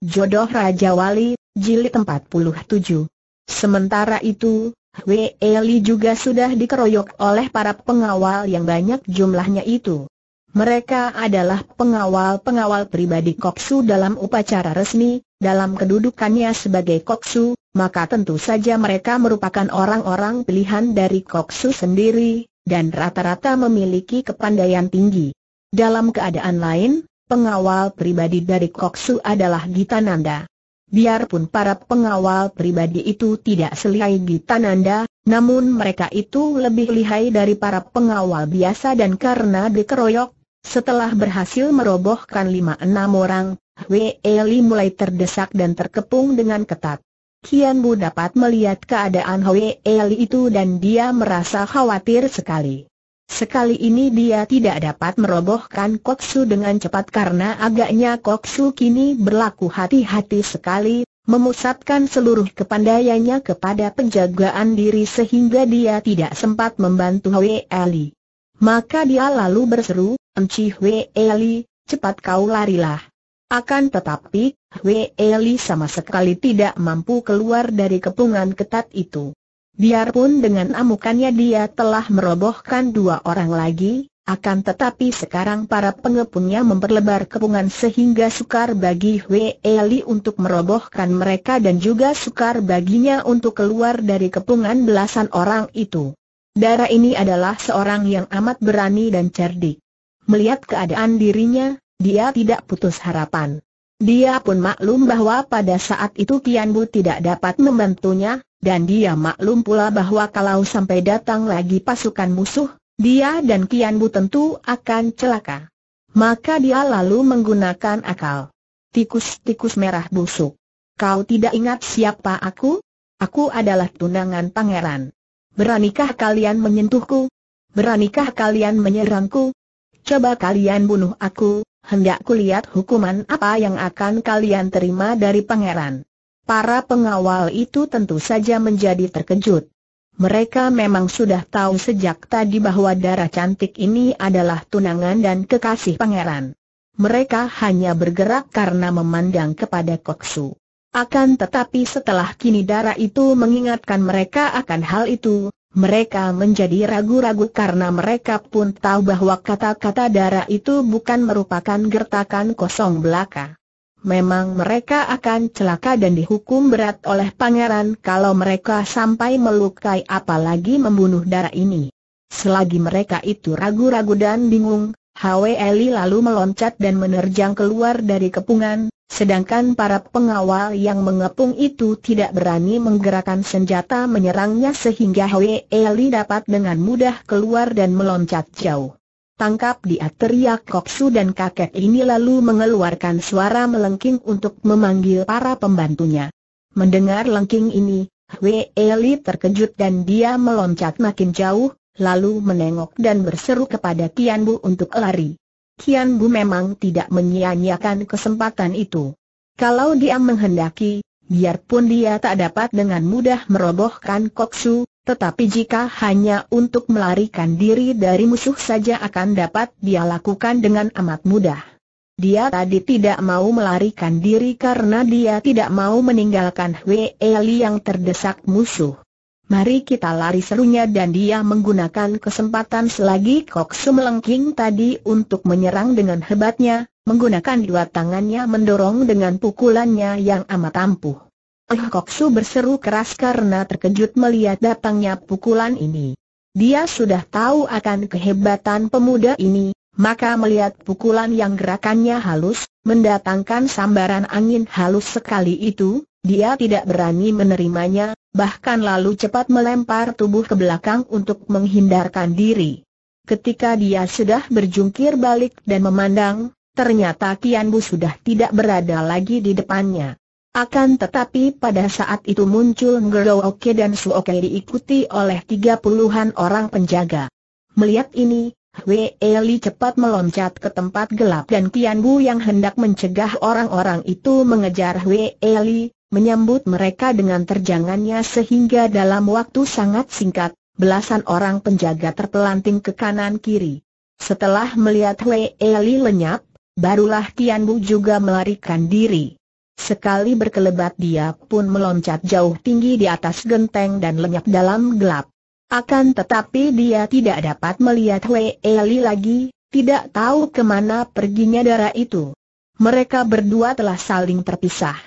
Jodoh Raja Wali, Jilid 47. Sementara itu, Wei Li juga sudah dikeroyok oleh para pengawal yang banyak jumlahnya itu. Mereka adalah pengawal-pengawal pribadi Koksu dalam upacara resmi, dalam kedudukannya sebagai Koksu, maka tentu saja mereka merupakan orang-orang pilihan dari Koksu sendiri, dan rata-rata memiliki kepandaian tinggi. Dalam keadaan lain, pengawal pribadi dari Koksu adalah Gitananda. Biarpun para pengawal pribadi itu tidak selihai Gitananda, namun mereka itu lebih lihai dari para pengawal biasa dan karena dikeroyok, setelah berhasil merobohkan lima enam orang, Wei Li mulai terdesak dan terkepung dengan ketat. Kian Bu dapat melihat keadaan Wei Li itu dan dia merasa khawatir sekali. Sekali ini dia tidak dapat merobohkan Koksu dengan cepat karena agaknya Koksu kini berlaku hati-hati sekali, memusatkan seluruh kepandaiannya kepada penjagaan diri sehingga dia tidak sempat membantu Hwe Eli. Maka dia lalu berseru, Enci Hwe Eli, cepat kau larilah. Akan tetapi, Hwe Eli sama sekali tidak mampu keluar dari kepungan ketat itu. Biarpun dengan amukannya dia telah merobohkan dua orang lagi, akan tetapi sekarang para pengepungnya memperlebar kepungan sehingga sukar bagi Wei Li untuk merobohkan mereka dan juga sukar baginya untuk keluar dari kepungan belasan orang itu. Dara ini adalah seorang yang amat berani dan cerdik. Melihat keadaan dirinya, dia tidak putus harapan. Dia pun maklum bahwa pada saat itu Tianbu tidak dapat membantunya, dan dia maklum pula bahwa kalau sampai datang lagi pasukan musuh, dia dan Kian Bu tentu akan celaka. Maka dia lalu menggunakan akal. Tikus-tikus merah busuk. Kau tidak ingat siapa aku? Aku adalah tunangan pangeran. Beranikah kalian menyentuhku? Beranikah kalian menyerangku? Coba kalian bunuh aku, hendak kulihat hukuman apa yang akan kalian terima dari pangeran. Para pengawal itu tentu saja menjadi terkejut. Mereka memang sudah tahu sejak tadi bahwa darah cantik ini adalah tunangan dan kekasih pangeran. Mereka hanya bergerak karena memandang kepada Koksu. Akan tetapi setelah kini darah itu mengingatkan mereka akan hal itu, mereka menjadi ragu-ragu karena mereka pun tahu bahwa kata-kata darah itu bukan merupakan gertakan kosong belaka memang mereka akan celaka dan dihukum berat oleh pangeran kalau mereka sampai melukai apalagi membunuh darah ini. Selagi mereka itu ragu-ragu dan bingung, Hwe Eli lalu meloncat dan menerjang keluar dari kepungan, sedangkan para pengawal yang mengepung itu tidak berani menggerakkan senjata menyerangnya sehingga Hwe Eli dapat dengan mudah keluar dan meloncat jauh. Tangkap dia teriak Koksu dan kakek ini lalu mengeluarkan suara melengking untuk memanggil para pembantunya. Mendengar lengking ini, Wei Eli terkejut dan dia meloncat makin jauh, lalu menengok dan berseru kepada Kianbu untuk lari. Kianbu memang tidak menyia-nyiakan kesempatan itu. Kalau dia menghendaki, biarpun dia tak dapat dengan mudah merobohkan Koksu, tetapi jika hanya untuk melarikan diri dari musuh saja akan dapat dia lakukan dengan amat mudah. Dia tadi tidak mau melarikan diri karena dia tidak mau meninggalkan Hwee Li yang terdesak musuh. Mari kita lari serunya dan dia menggunakan kesempatan selagi Koksu melengking tadi untuk menyerang dengan hebatnya, menggunakan dua tangannya mendorong dengan pukulannya yang amat ampuh. Eh Koksu berseru keras karena terkejut melihat datangnya pukulan ini. Dia sudah tahu akan kehebatan pemuda ini, maka melihat pukulan yang gerakannya halus, mendatangkan sambaran angin halus sekali itu, dia tidak berani menerimanya, bahkan lalu cepat melempar tubuh ke belakang untuk menghindarkan diri. Ketika dia sudah berjungkir balik dan memandang, ternyata Kian Bu sudah tidak berada lagi di depannya. Akan tetapi pada saat itu muncul Ngero Oke dan Suoke diikuti oleh tiga puluhan orang penjaga. Melihat ini, Wei Eli cepat meloncat ke tempat gelap dan Tian Bu yang hendak mencegah orang-orang itu mengejar Wei Eli, menyambut mereka dengan terjangannya sehingga dalam waktu sangat singkat, belasan orang penjaga terpelanting ke kanan kiri. Setelah melihat Wei Eli lenyap, barulah Tian Bu juga melarikan diri. Sekali berkelebat dia pun meloncat jauh tinggi di atas genteng dan lenyap dalam gelap. Akan tetapi dia tidak dapat melihat Wei Eli lagi, tidak tahu kemana perginya darah itu. Mereka berdua telah saling terpisah.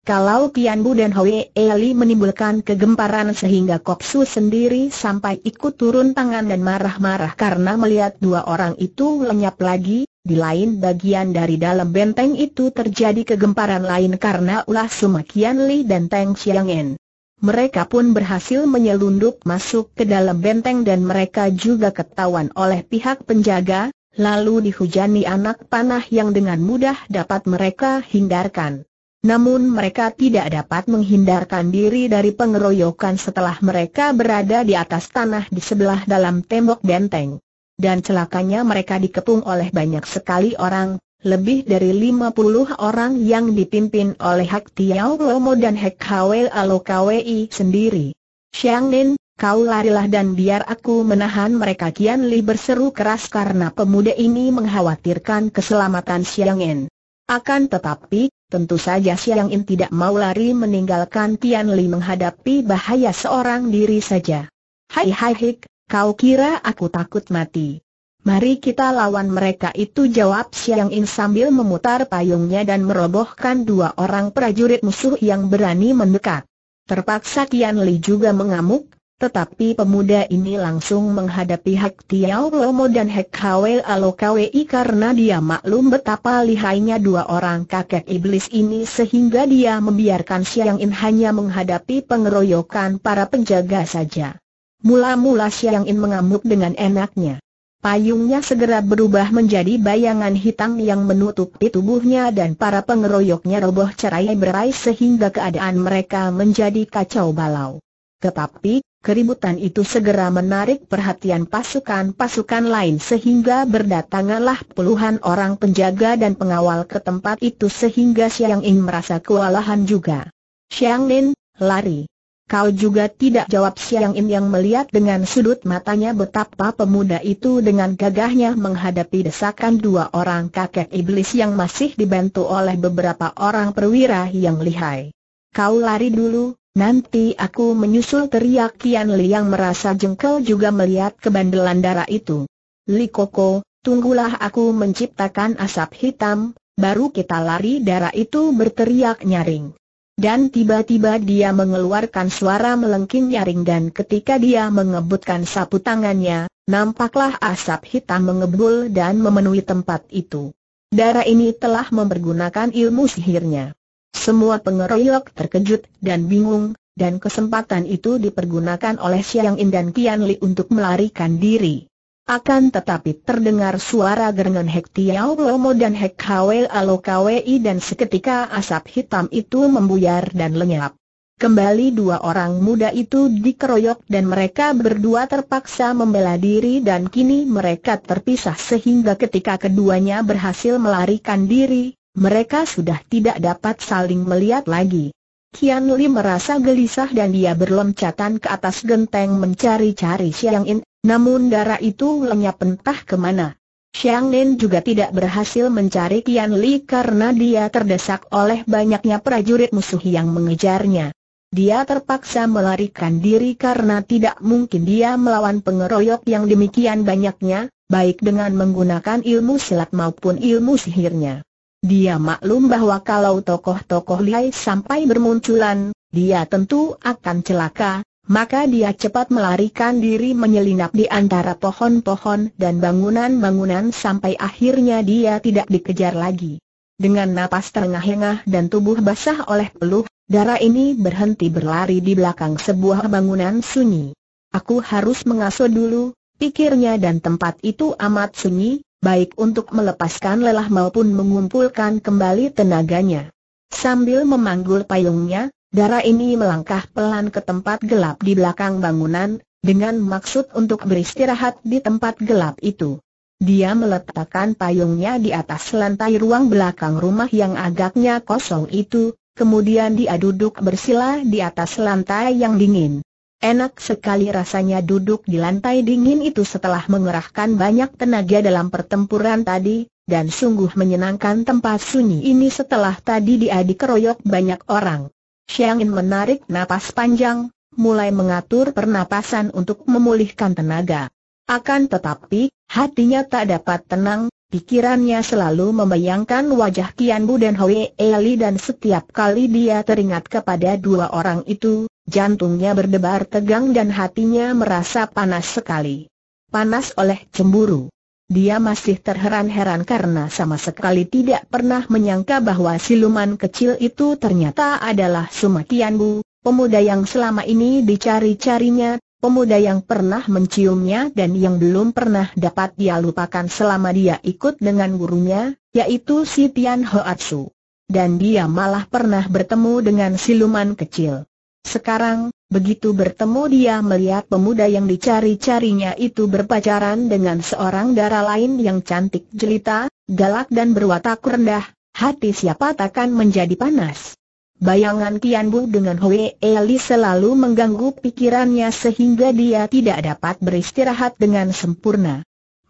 Kalau Tianbu dan Hoi Eli menimbulkan kegemparan sehingga Su sendiri sampai ikut turun tangan dan marah-marah karena melihat dua orang itu lenyap lagi, di lain bagian dari dalam benteng itu terjadi kegemparan lain karena ulah Kian Li dan Teng En. Mereka pun berhasil menyelundup masuk ke dalam benteng dan mereka juga ketahuan oleh pihak penjaga, lalu dihujani anak panah yang dengan mudah dapat mereka hindarkan. Namun mereka tidak dapat menghindarkan diri dari pengeroyokan setelah mereka berada di atas tanah di sebelah dalam tembok benteng. Dan celakanya mereka dikepung oleh banyak sekali orang, lebih dari 50 orang yang dipimpin oleh Hak Tiao Lomo dan Hek Alo Alokawei sendiri. Xiang Nin, kau larilah dan biar aku menahan mereka Kian Li berseru keras karena pemuda ini mengkhawatirkan keselamatan Xiang Nin. Akan tetapi, tentu saja Siang In tidak mau lari meninggalkan Tian Li menghadapi bahaya seorang diri saja. Hai hai hik, kau kira aku takut mati. Mari kita lawan mereka itu jawab Siang In sambil memutar payungnya dan merobohkan dua orang prajurit musuh yang berani mendekat. Terpaksa Tian Li juga mengamuk, tetapi pemuda ini langsung menghadapi Hek Tiao Lomo dan Hek Hwe Alokwi karena dia maklum betapa lihainya dua orang kakek iblis ini sehingga dia membiarkan Siang In hanya menghadapi pengeroyokan para penjaga saja. Mula-mula Siang In mengamuk dengan enaknya. Payungnya segera berubah menjadi bayangan hitam yang menutupi tubuhnya dan para pengeroyoknya roboh cerai berai sehingga keadaan mereka menjadi kacau balau. Tetapi Keributan itu segera menarik perhatian pasukan-pasukan lain sehingga berdatanganlah puluhan orang penjaga dan pengawal ke tempat itu sehingga Xiang In merasa kewalahan juga. Xiang Lin, lari. Kau juga tidak jawab Xiang In yang melihat dengan sudut matanya betapa pemuda itu dengan gagahnya menghadapi desakan dua orang kakek iblis yang masih dibantu oleh beberapa orang perwira yang lihai. Kau lari dulu, Nanti aku menyusul teriak Kian Li yang merasa jengkel juga melihat kebandelan darah itu. Li Koko, tunggulah aku menciptakan asap hitam, baru kita lari darah itu berteriak nyaring. Dan tiba-tiba dia mengeluarkan suara melengking nyaring dan ketika dia mengebutkan sapu tangannya, nampaklah asap hitam mengebul dan memenuhi tempat itu. Darah ini telah mempergunakan ilmu sihirnya. Semua pengeroyok terkejut dan bingung, dan kesempatan itu dipergunakan oleh Siang In dan Kian Li untuk melarikan diri. Akan tetapi terdengar suara gerengan Hek Tiao Lomo dan Hek Hwe Alo Kwi dan seketika asap hitam itu membuyar dan lenyap. Kembali dua orang muda itu dikeroyok dan mereka berdua terpaksa membela diri dan kini mereka terpisah sehingga ketika keduanya berhasil melarikan diri, mereka sudah tidak dapat saling melihat lagi. Kian Li merasa gelisah dan dia berloncatan ke atas genteng mencari-cari Xiang In, namun darah itu lenyap entah kemana. Xiang Nin juga tidak berhasil mencari Kian Li karena dia terdesak oleh banyaknya prajurit musuh yang mengejarnya. Dia terpaksa melarikan diri karena tidak mungkin dia melawan pengeroyok yang demikian banyaknya, baik dengan menggunakan ilmu silat maupun ilmu sihirnya. Dia maklum bahwa kalau tokoh-tokoh lihai sampai bermunculan, dia tentu akan celaka, maka dia cepat melarikan diri menyelinap di antara pohon-pohon dan bangunan-bangunan sampai akhirnya dia tidak dikejar lagi. Dengan napas terengah-engah dan tubuh basah oleh peluh, darah ini berhenti berlari di belakang sebuah bangunan sunyi. Aku harus mengasuh dulu, pikirnya dan tempat itu amat sunyi, baik untuk melepaskan lelah maupun mengumpulkan kembali tenaganya. Sambil memanggul payungnya, darah ini melangkah pelan ke tempat gelap di belakang bangunan, dengan maksud untuk beristirahat di tempat gelap itu. Dia meletakkan payungnya di atas lantai ruang belakang rumah yang agaknya kosong itu, kemudian dia duduk bersila di atas lantai yang dingin. Enak sekali rasanya duduk di lantai dingin itu setelah mengerahkan banyak tenaga dalam pertempuran tadi, dan sungguh menyenangkan tempat sunyi ini setelah tadi dia dikeroyok banyak orang. Xiangin menarik napas panjang, mulai mengatur pernapasan untuk memulihkan tenaga. Akan tetapi, hatinya tak dapat tenang, pikirannya selalu membayangkan wajah Kian Bu dan Hwee Eli dan setiap kali dia teringat kepada dua orang itu, Jantungnya berdebar tegang dan hatinya merasa panas sekali. Panas oleh cemburu. Dia masih terheran-heran karena sama sekali tidak pernah menyangka bahwa siluman kecil itu ternyata adalah Sumatian Bu, pemuda yang selama ini dicari-carinya, pemuda yang pernah menciumnya dan yang belum pernah dapat dia lupakan selama dia ikut dengan gurunya, yaitu si Tian Hoatsu. Dan dia malah pernah bertemu dengan siluman kecil. Sekarang, begitu bertemu dia melihat pemuda yang dicari-carinya itu berpacaran dengan seorang darah lain yang cantik jelita, galak dan berwatak rendah, hati siapa takkan menjadi panas. Bayangan Tian Bu dengan Hwe Eli selalu mengganggu pikirannya sehingga dia tidak dapat beristirahat dengan sempurna.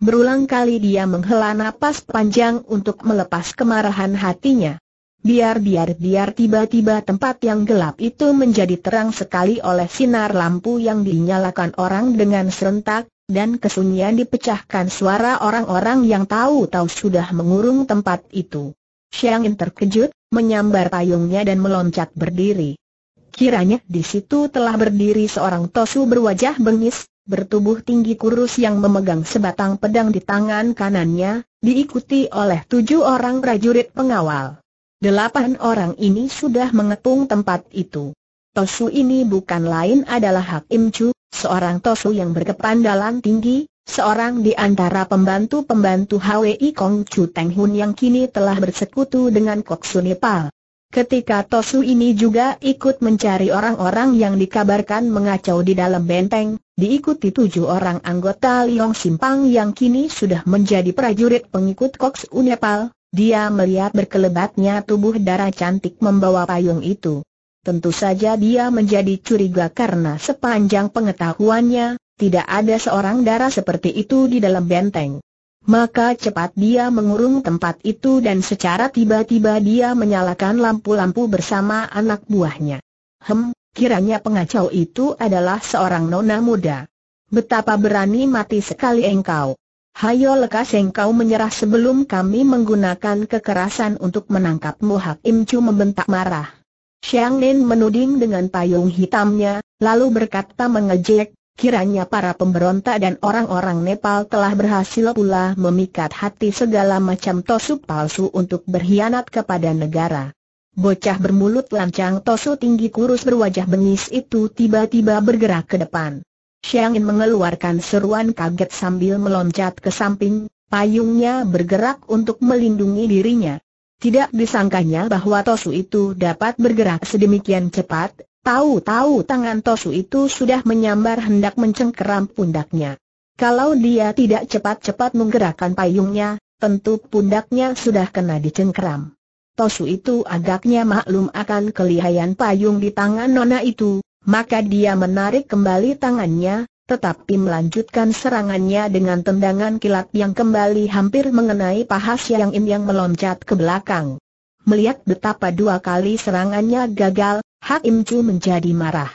Berulang kali dia menghela napas panjang untuk melepas kemarahan hatinya. Biar-biar-biar tiba-tiba tempat yang gelap itu menjadi terang sekali oleh sinar lampu yang dinyalakan orang dengan serentak, dan kesunyian dipecahkan suara orang-orang yang tahu-tahu sudah mengurung tempat itu. Xiang In terkejut, menyambar payungnya dan meloncat berdiri. Kiranya di situ telah berdiri seorang tosu berwajah bengis, bertubuh tinggi kurus yang memegang sebatang pedang di tangan kanannya, diikuti oleh tujuh orang prajurit pengawal. Delapan orang ini sudah mengepung tempat itu. Tosu ini bukan lain adalah Im Chu, seorang Tosu yang berkepandalan tinggi, seorang di antara pembantu-pembantu Hwi Kong Chu Teng Hun yang kini telah bersekutu dengan Kok Nepal. Ketika Tosu ini juga ikut mencari orang-orang yang dikabarkan mengacau di dalam benteng, diikuti tujuh orang anggota Liong Simpang yang kini sudah menjadi prajurit pengikut Kok Nepal. Dia melihat berkelebatnya tubuh darah cantik membawa payung itu. Tentu saja dia menjadi curiga karena sepanjang pengetahuannya, tidak ada seorang darah seperti itu di dalam benteng. Maka cepat dia mengurung tempat itu dan secara tiba-tiba dia menyalakan lampu-lampu bersama anak buahnya. Hem, kiranya pengacau itu adalah seorang nona muda. Betapa berani mati sekali engkau hayo lekas engkau menyerah sebelum kami menggunakan kekerasan untuk menangkapmu Hak Im membentak marah. Xiang Nen menuding dengan payung hitamnya, lalu berkata mengejek, kiranya para pemberontak dan orang-orang Nepal telah berhasil pula memikat hati segala macam tosu palsu untuk berkhianat kepada negara. Bocah bermulut lancang tosu tinggi kurus berwajah bengis itu tiba-tiba bergerak ke depan. Xiangin mengeluarkan seruan kaget sambil meloncat ke samping, payungnya bergerak untuk melindungi dirinya. Tidak disangkanya bahwa Tosu itu dapat bergerak sedemikian cepat, tahu-tahu tangan Tosu itu sudah menyambar hendak mencengkeram pundaknya. Kalau dia tidak cepat-cepat menggerakkan payungnya, tentu pundaknya sudah kena dicengkeram. Tosu itu agaknya maklum akan kelihayan payung di tangan Nona itu, maka dia menarik kembali tangannya, tetapi melanjutkan serangannya dengan tendangan kilat yang kembali hampir mengenai paha Siang Im yang meloncat ke belakang. Melihat betapa dua kali serangannya gagal, Hak Im Chu menjadi marah.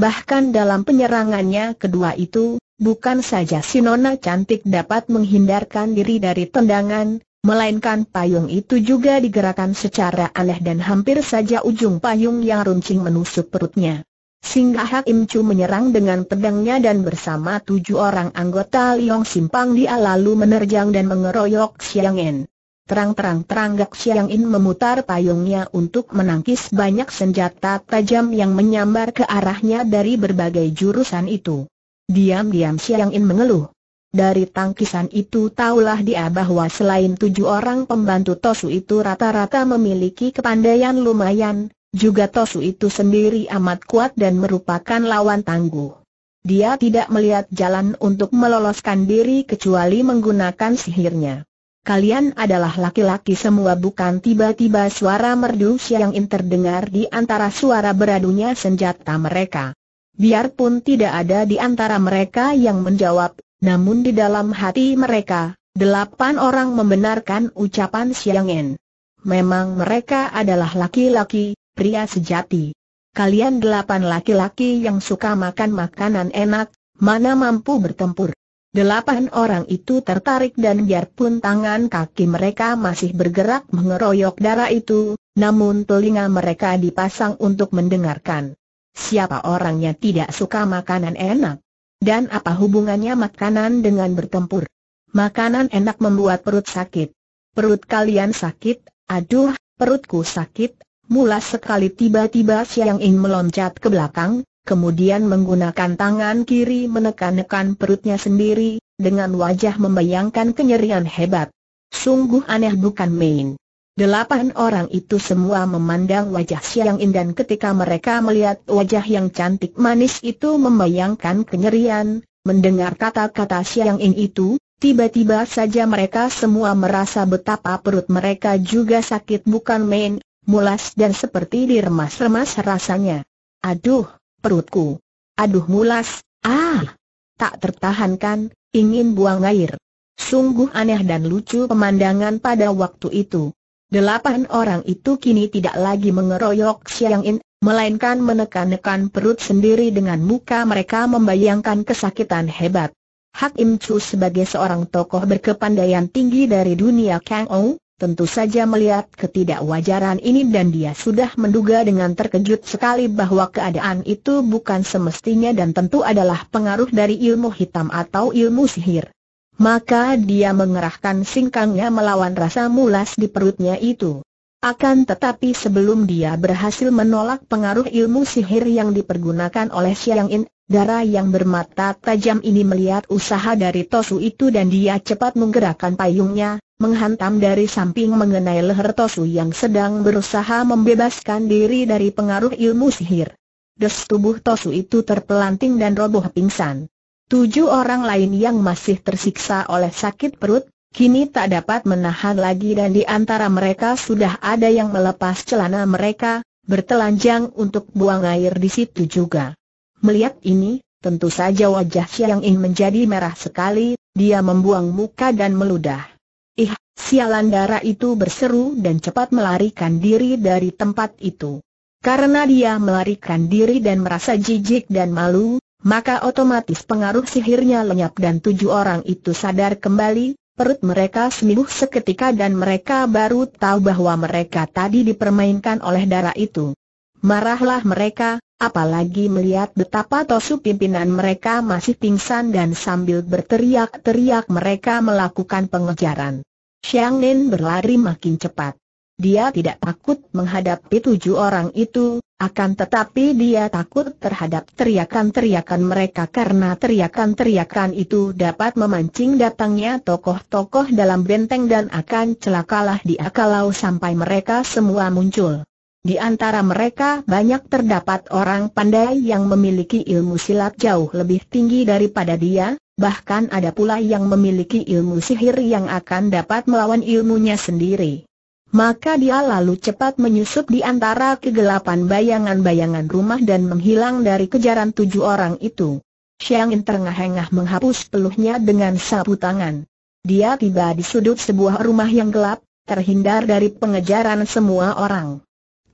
Bahkan dalam penyerangannya kedua itu, bukan saja si nona cantik dapat menghindarkan diri dari tendangan, melainkan payung itu juga digerakkan secara aneh dan hampir saja ujung payung yang runcing menusuk perutnya. Singgah Hak Im Chu menyerang dengan pedangnya dan bersama tujuh orang anggota Liong Simpang dia lalu menerjang dan mengeroyok Siang En. Terang-terang teranggak Siang In memutar payungnya untuk menangkis banyak senjata tajam yang menyambar ke arahnya dari berbagai jurusan itu. Diam-diam Siang In mengeluh. Dari tangkisan itu taulah dia bahwa selain tujuh orang pembantu Tosu itu rata-rata memiliki kepandaian lumayan, juga Tosu itu sendiri amat kuat dan merupakan lawan tangguh. Dia tidak melihat jalan untuk meloloskan diri kecuali menggunakan sihirnya. Kalian adalah laki-laki semua bukan tiba-tiba suara merdu yang terdengar di antara suara beradunya senjata mereka. Biarpun tidak ada di antara mereka yang menjawab, namun di dalam hati mereka, delapan orang membenarkan ucapan Siang En. Memang mereka adalah laki-laki, pria sejati. Kalian delapan laki-laki yang suka makan makanan enak, mana mampu bertempur. Delapan orang itu tertarik dan biarpun tangan kaki mereka masih bergerak mengeroyok darah itu, namun telinga mereka dipasang untuk mendengarkan. Siapa orangnya tidak suka makanan enak? Dan apa hubungannya makanan dengan bertempur? Makanan enak membuat perut sakit. Perut kalian sakit, aduh, perutku sakit, Mula sekali tiba-tiba Siang In meloncat ke belakang, kemudian menggunakan tangan kiri menekan-nekan perutnya sendiri, dengan wajah membayangkan kenyerian hebat. Sungguh aneh bukan main. Delapan orang itu semua memandang wajah Siang In dan ketika mereka melihat wajah yang cantik manis itu membayangkan kenyerian, mendengar kata-kata Siang In itu, tiba-tiba saja mereka semua merasa betapa perut mereka juga sakit bukan main, mulas dan seperti diremas-remas rasanya. Aduh, perutku. Aduh mulas, ah! Tak tertahankan, ingin buang air. Sungguh aneh dan lucu pemandangan pada waktu itu. Delapan orang itu kini tidak lagi mengeroyok Siang In, melainkan menekan-nekan perut sendiri dengan muka mereka membayangkan kesakitan hebat. Hak Im Chu sebagai seorang tokoh berkepandaian tinggi dari dunia Kang Ong, tentu saja melihat ketidakwajaran ini dan dia sudah menduga dengan terkejut sekali bahwa keadaan itu bukan semestinya dan tentu adalah pengaruh dari ilmu hitam atau ilmu sihir. Maka dia mengerahkan singkangnya melawan rasa mulas di perutnya itu. Akan tetapi sebelum dia berhasil menolak pengaruh ilmu sihir yang dipergunakan oleh Xiang In, darah yang bermata tajam ini melihat usaha dari Tosu itu dan dia cepat menggerakkan payungnya, menghantam dari samping mengenai leher Tosu yang sedang berusaha membebaskan diri dari pengaruh ilmu sihir. Des tubuh Tosu itu terpelanting dan roboh pingsan. Tujuh orang lain yang masih tersiksa oleh sakit perut, Kini tak dapat menahan lagi dan di antara mereka sudah ada yang melepas celana mereka, bertelanjang untuk buang air di situ juga. Melihat ini, tentu saja wajah Yang Ing menjadi merah sekali, dia membuang muka dan meludah. Ih, sialan darah itu berseru dan cepat melarikan diri dari tempat itu. Karena dia melarikan diri dan merasa jijik dan malu, maka otomatis pengaruh sihirnya lenyap dan tujuh orang itu sadar kembali, Perut mereka sembuh seketika dan mereka baru tahu bahwa mereka tadi dipermainkan oleh darah itu. Marahlah mereka, apalagi melihat betapa Tosu pimpinan mereka masih pingsan dan sambil berteriak-teriak mereka melakukan pengejaran. Xiang Nen berlari makin cepat. Dia tidak takut menghadapi tujuh orang itu, akan tetapi dia takut terhadap teriakan-teriakan mereka karena teriakan-teriakan itu dapat memancing datangnya tokoh-tokoh dalam benteng dan akan celakalah dia kalau sampai mereka semua muncul. Di antara mereka banyak terdapat orang pandai yang memiliki ilmu silat jauh lebih tinggi daripada dia, bahkan ada pula yang memiliki ilmu sihir yang akan dapat melawan ilmunya sendiri. Maka dia lalu cepat menyusup di antara kegelapan bayangan-bayangan rumah dan menghilang dari kejaran tujuh orang itu. Xiang In terengah-engah menghapus peluhnya dengan sapu tangan. Dia tiba di sudut sebuah rumah yang gelap, terhindar dari pengejaran semua orang.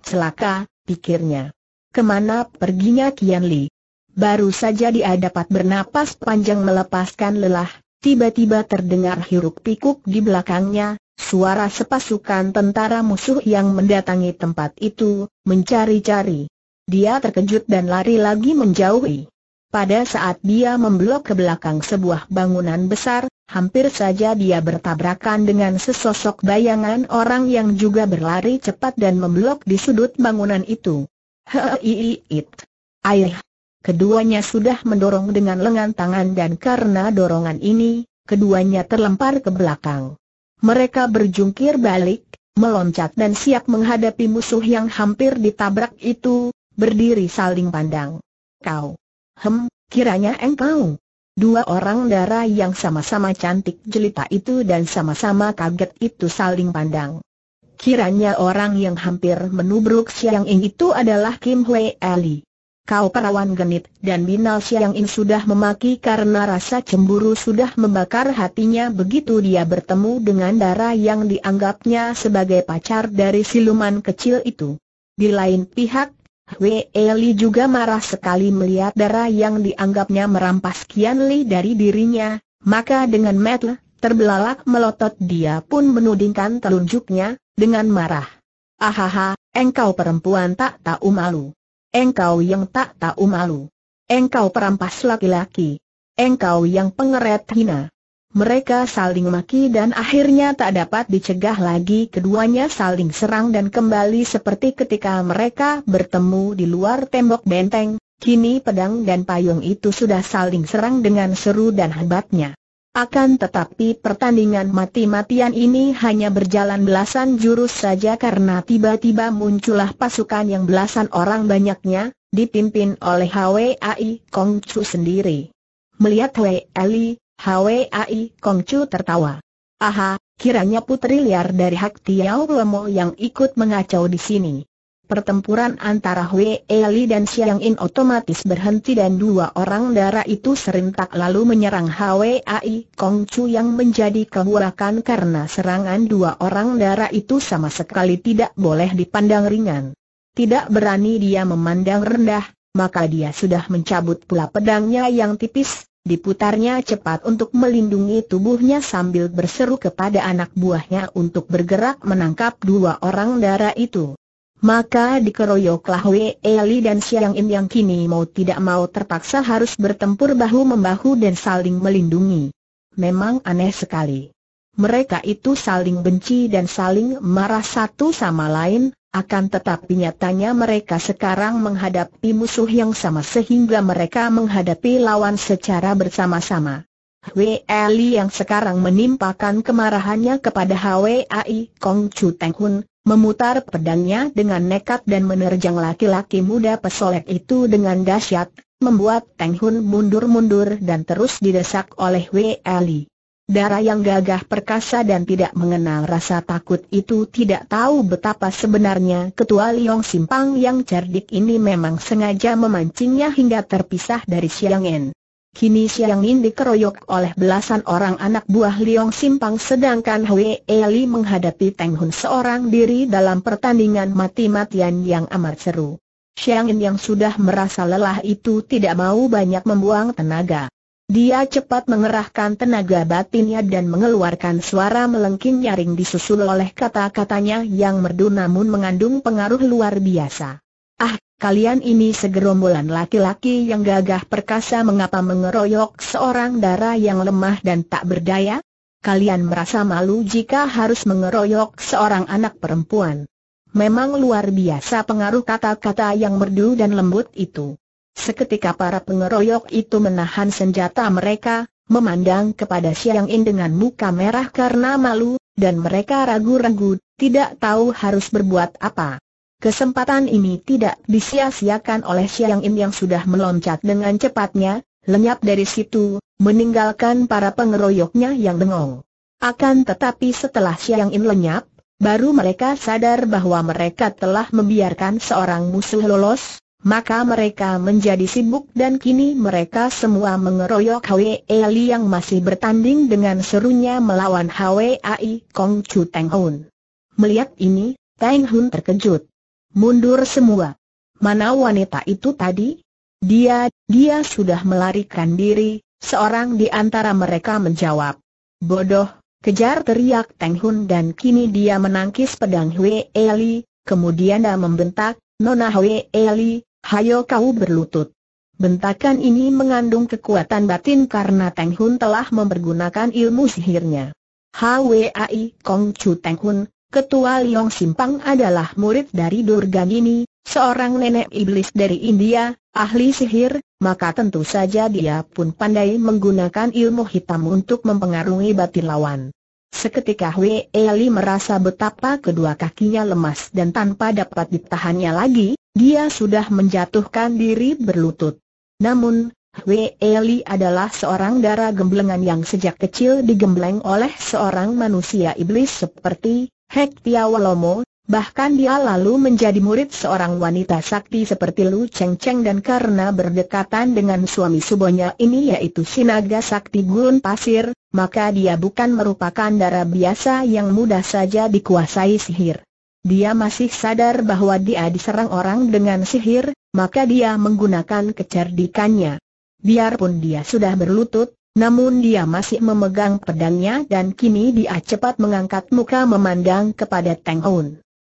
Celaka, pikirnya. Kemana perginya Qian Li? Baru saja dia dapat bernapas panjang melepaskan lelah, Tiba-tiba terdengar hiruk-pikuk di belakangnya, suara sepasukan tentara musuh yang mendatangi tempat itu, mencari-cari. Dia terkejut dan lari lagi menjauhi. Pada saat dia memblok ke belakang sebuah bangunan besar, hampir saja dia bertabrakan dengan sesosok bayangan orang yang juga berlari cepat dan memblok di sudut bangunan itu. Hei, it. ayah. Keduanya sudah mendorong dengan lengan tangan dan karena dorongan ini, keduanya terlempar ke belakang. Mereka berjungkir balik, meloncat dan siap menghadapi musuh yang hampir ditabrak itu, berdiri saling pandang. Kau, hem, kiranya engkau. Dua orang darah yang sama-sama cantik jelita itu dan sama-sama kaget itu saling pandang. Kiranya orang yang hampir menubruk Siang Ing itu adalah Kim Hui Ali. Kau perawan genit dan Binal Siang ini sudah memaki karena rasa cemburu sudah membakar hatinya begitu dia bertemu dengan darah yang dianggapnya sebagai pacar dari siluman kecil itu. Di lain pihak, Hwe Eli juga marah sekali melihat darah yang dianggapnya merampas Kian dari dirinya, maka dengan metel, terbelalak melotot dia pun menudingkan telunjuknya, dengan marah. Ahaha, engkau perempuan tak tahu malu. Engkau yang tak tahu malu. Engkau perampas laki-laki. Engkau yang pengeret hina. Mereka saling maki dan akhirnya tak dapat dicegah lagi keduanya saling serang dan kembali seperti ketika mereka bertemu di luar tembok benteng, kini pedang dan payung itu sudah saling serang dengan seru dan hebatnya. Akan tetapi pertandingan mati-matian ini hanya berjalan belasan jurus saja karena tiba-tiba muncullah pasukan yang belasan orang banyaknya, dipimpin oleh HWAI Kong Chu sendiri. Melihat Wei Ali, HWAI Kong Chu tertawa. Aha, kiranya putri liar dari Hak Tiao Lomo yang ikut mengacau di sini pertempuran antara Hwee Eli dan Xiang In otomatis berhenti dan dua orang darah itu serentak lalu menyerang Hwei Kong Chu yang menjadi kehurakan karena serangan dua orang darah itu sama sekali tidak boleh dipandang ringan. Tidak berani dia memandang rendah, maka dia sudah mencabut pula pedangnya yang tipis, diputarnya cepat untuk melindungi tubuhnya sambil berseru kepada anak buahnya untuk bergerak menangkap dua orang darah itu maka dikeroyoklah Wei Li dan Siang Im yang kini mau tidak mau terpaksa harus bertempur bahu-membahu dan saling melindungi. Memang aneh sekali. Mereka itu saling benci dan saling marah satu sama lain, akan tetapi nyatanya mereka sekarang menghadapi musuh yang sama sehingga mereka menghadapi lawan secara bersama-sama. Wei Li yang sekarang menimpakan kemarahannya kepada Hwai Kong Chu Teng Hun, memutar pedangnya dengan nekat dan menerjang laki-laki muda pesolek itu dengan dahsyat, membuat Teng Hun mundur-mundur dan terus didesak oleh Wei Ali. Darah yang gagah perkasa dan tidak mengenal rasa takut itu tidak tahu betapa sebenarnya ketua Liong Simpang yang cerdik ini memang sengaja memancingnya hingga terpisah dari Xiang En. Kini Siang Nin dikeroyok oleh belasan orang anak buah Liong Simpang sedangkan Hui Eli menghadapi Teng Hun seorang diri dalam pertandingan mati-matian yang amat seru. Siang Nin yang sudah merasa lelah itu tidak mau banyak membuang tenaga. Dia cepat mengerahkan tenaga batinnya dan mengeluarkan suara melengking nyaring disusul oleh kata-katanya yang merdu namun mengandung pengaruh luar biasa. Ah, kalian ini segerombolan laki-laki yang gagah perkasa mengapa mengeroyok seorang darah yang lemah dan tak berdaya? Kalian merasa malu jika harus mengeroyok seorang anak perempuan. Memang luar biasa pengaruh kata-kata yang merdu dan lembut itu. Seketika para pengeroyok itu menahan senjata mereka, memandang kepada Siang In dengan muka merah karena malu, dan mereka ragu-ragu, tidak tahu harus berbuat apa. Kesempatan ini tidak disia-siakan oleh Siang In yang sudah meloncat dengan cepatnya, lenyap dari situ, meninggalkan para pengeroyoknya yang bengong. Akan tetapi setelah Siang In lenyap, baru mereka sadar bahwa mereka telah membiarkan seorang musuh lolos, maka mereka menjadi sibuk dan kini mereka semua mengeroyok Hwee Li yang masih bertanding dengan serunya melawan Hwee Kong Chu Teng Hun. Melihat ini, Teng Hun terkejut. Mundur semua. Mana wanita itu tadi? Dia, dia sudah melarikan diri, seorang di antara mereka menjawab. Bodoh, kejar teriak Teng Hun dan kini dia menangkis pedang Hwe Eli, kemudian dia membentak, Nona Hwe Eli, hayo kau berlutut. Bentakan ini mengandung kekuatan batin karena Teng Hun telah mempergunakan ilmu sihirnya. HWAI Kong Chu Teng Hun, Ketua Liong Simpang adalah murid dari Durganini, seorang nenek iblis dari India, ahli sihir, maka tentu saja dia pun pandai menggunakan ilmu hitam untuk mempengaruhi batin lawan. Seketika Wei Eli merasa betapa kedua kakinya lemas dan tanpa dapat ditahannya lagi, dia sudah menjatuhkan diri berlutut. Namun, Wei Eli adalah seorang darah gemblengan yang sejak kecil digembleng oleh seorang manusia iblis seperti Hek Tia Walomo, bahkan dia lalu menjadi murid seorang wanita sakti seperti Lu Cheng Cheng dan karena berdekatan dengan suami subonya ini yaitu Sinaga Sakti Gurun Pasir, maka dia bukan merupakan darah biasa yang mudah saja dikuasai sihir. Dia masih sadar bahwa dia diserang orang dengan sihir, maka dia menggunakan kecerdikannya. Biarpun dia sudah berlutut, namun dia masih memegang pedangnya dan kini dia cepat mengangkat muka memandang kepada Teng Hun.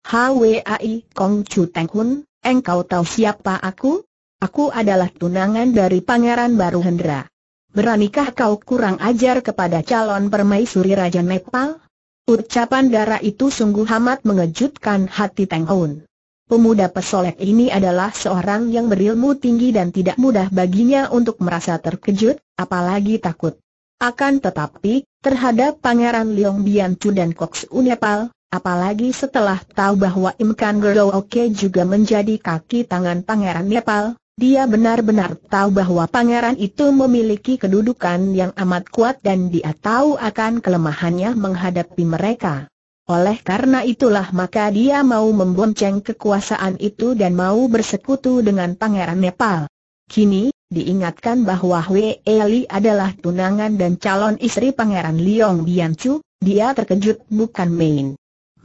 Hwai Kong Chu Teng Hun, engkau tahu siapa aku? Aku adalah tunangan dari Pangeran Baru Hendra. Beranikah kau kurang ajar kepada calon permaisuri Raja Nepal? Ucapan darah itu sungguh amat mengejutkan hati Teng Hun. Pemuda pesolek ini adalah seorang yang berilmu tinggi dan tidak mudah baginya untuk merasa terkejut, apalagi takut. Akan tetapi, terhadap Pangeran Liong Biancu dan Cox Nepal, apalagi setelah tahu bahwa Im Kan Oke juga menjadi kaki tangan Pangeran Nepal, dia benar-benar tahu bahwa pangeran itu memiliki kedudukan yang amat kuat dan dia tahu akan kelemahannya menghadapi mereka. Oleh karena itulah maka dia mau membonceng kekuasaan itu dan mau bersekutu dengan Pangeran Nepal. Kini, diingatkan bahwa Wei Li adalah tunangan dan calon istri Pangeran Liong Bianchu, dia terkejut bukan main.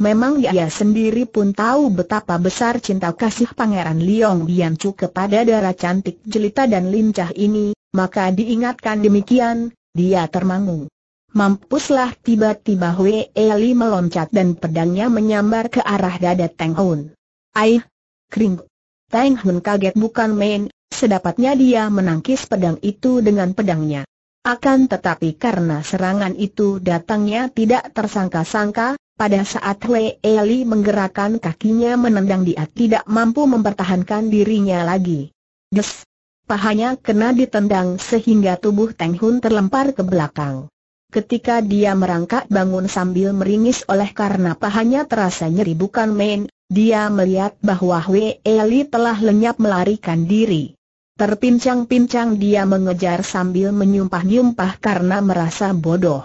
Memang dia sendiri pun tahu betapa besar cinta kasih Pangeran Liong Bianchu kepada darah cantik jelita dan lincah ini, maka diingatkan demikian, dia termangu. Mampuslah tiba-tiba Wei Eli meloncat dan pedangnya menyambar ke arah dada Teng Hun. Aih! Kring! Teng Hun kaget bukan main, sedapatnya dia menangkis pedang itu dengan pedangnya. Akan tetapi karena serangan itu datangnya tidak tersangka-sangka, pada saat Wei Eli menggerakkan kakinya menendang dia tidak mampu mempertahankan dirinya lagi. Des! Pahanya kena ditendang sehingga tubuh Teng Hun terlempar ke belakang. Ketika dia merangkak bangun sambil meringis oleh karena pahanya terasa nyeri bukan main, dia melihat bahwa Wei Eli telah lenyap melarikan diri. Terpincang-pincang dia mengejar sambil menyumpah-nyumpah karena merasa bodoh.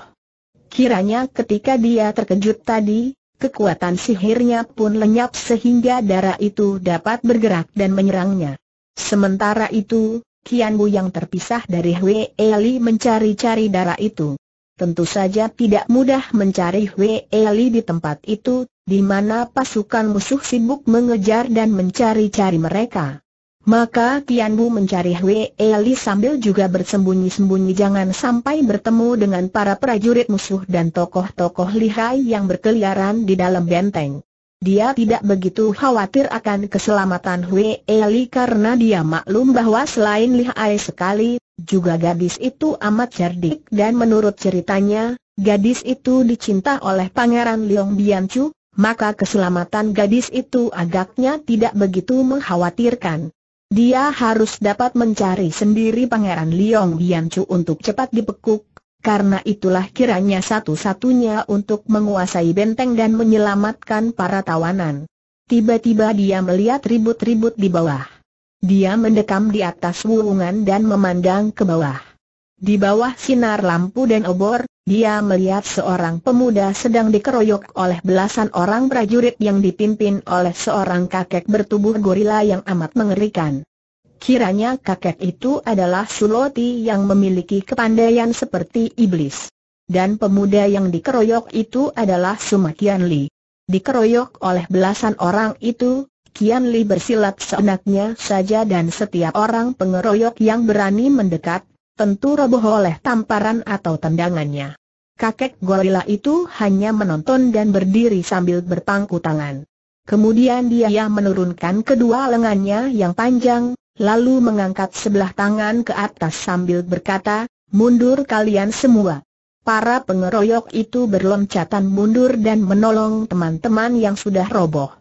Kiranya ketika dia terkejut tadi, kekuatan sihirnya pun lenyap sehingga darah itu dapat bergerak dan menyerangnya. Sementara itu, Kian Bu yang terpisah dari Wei Eli mencari-cari darah itu. Tentu saja tidak mudah mencari Hwee Li di tempat itu, di mana pasukan musuh sibuk mengejar dan mencari-cari mereka. Maka Tian Bu mencari Hwee Li sambil juga bersembunyi-sembunyi jangan sampai bertemu dengan para prajurit musuh dan tokoh-tokoh lihai yang berkeliaran di dalam benteng. Dia tidak begitu khawatir akan keselamatan Hwee Li karena dia maklum bahwa selain lihai sekali, juga gadis itu amat cerdik dan menurut ceritanya, gadis itu dicinta oleh Pangeran Liong Biancu, maka keselamatan gadis itu agaknya tidak begitu mengkhawatirkan. Dia harus dapat mencari sendiri Pangeran Liong Biancu untuk cepat dipekuk, karena itulah kiranya satu-satunya untuk menguasai benteng dan menyelamatkan para tawanan. Tiba-tiba dia melihat ribut-ribut di bawah. Dia mendekam di atas wuungan dan memandang ke bawah. Di bawah sinar lampu dan obor, dia melihat seorang pemuda sedang dikeroyok oleh belasan orang prajurit yang dipimpin oleh seorang kakek bertubuh gorila yang amat mengerikan. Kiranya kakek itu adalah Suloti yang memiliki kepandaian seperti iblis. Dan pemuda yang dikeroyok itu adalah Sumakian Li. Dikeroyok oleh belasan orang itu, Kian Li bersilat seenaknya saja dan setiap orang pengeroyok yang berani mendekat, tentu roboh oleh tamparan atau tendangannya. Kakek gorila itu hanya menonton dan berdiri sambil berpangku tangan. Kemudian dia menurunkan kedua lengannya yang panjang, lalu mengangkat sebelah tangan ke atas sambil berkata, mundur kalian semua. Para pengeroyok itu berloncatan mundur dan menolong teman-teman yang sudah roboh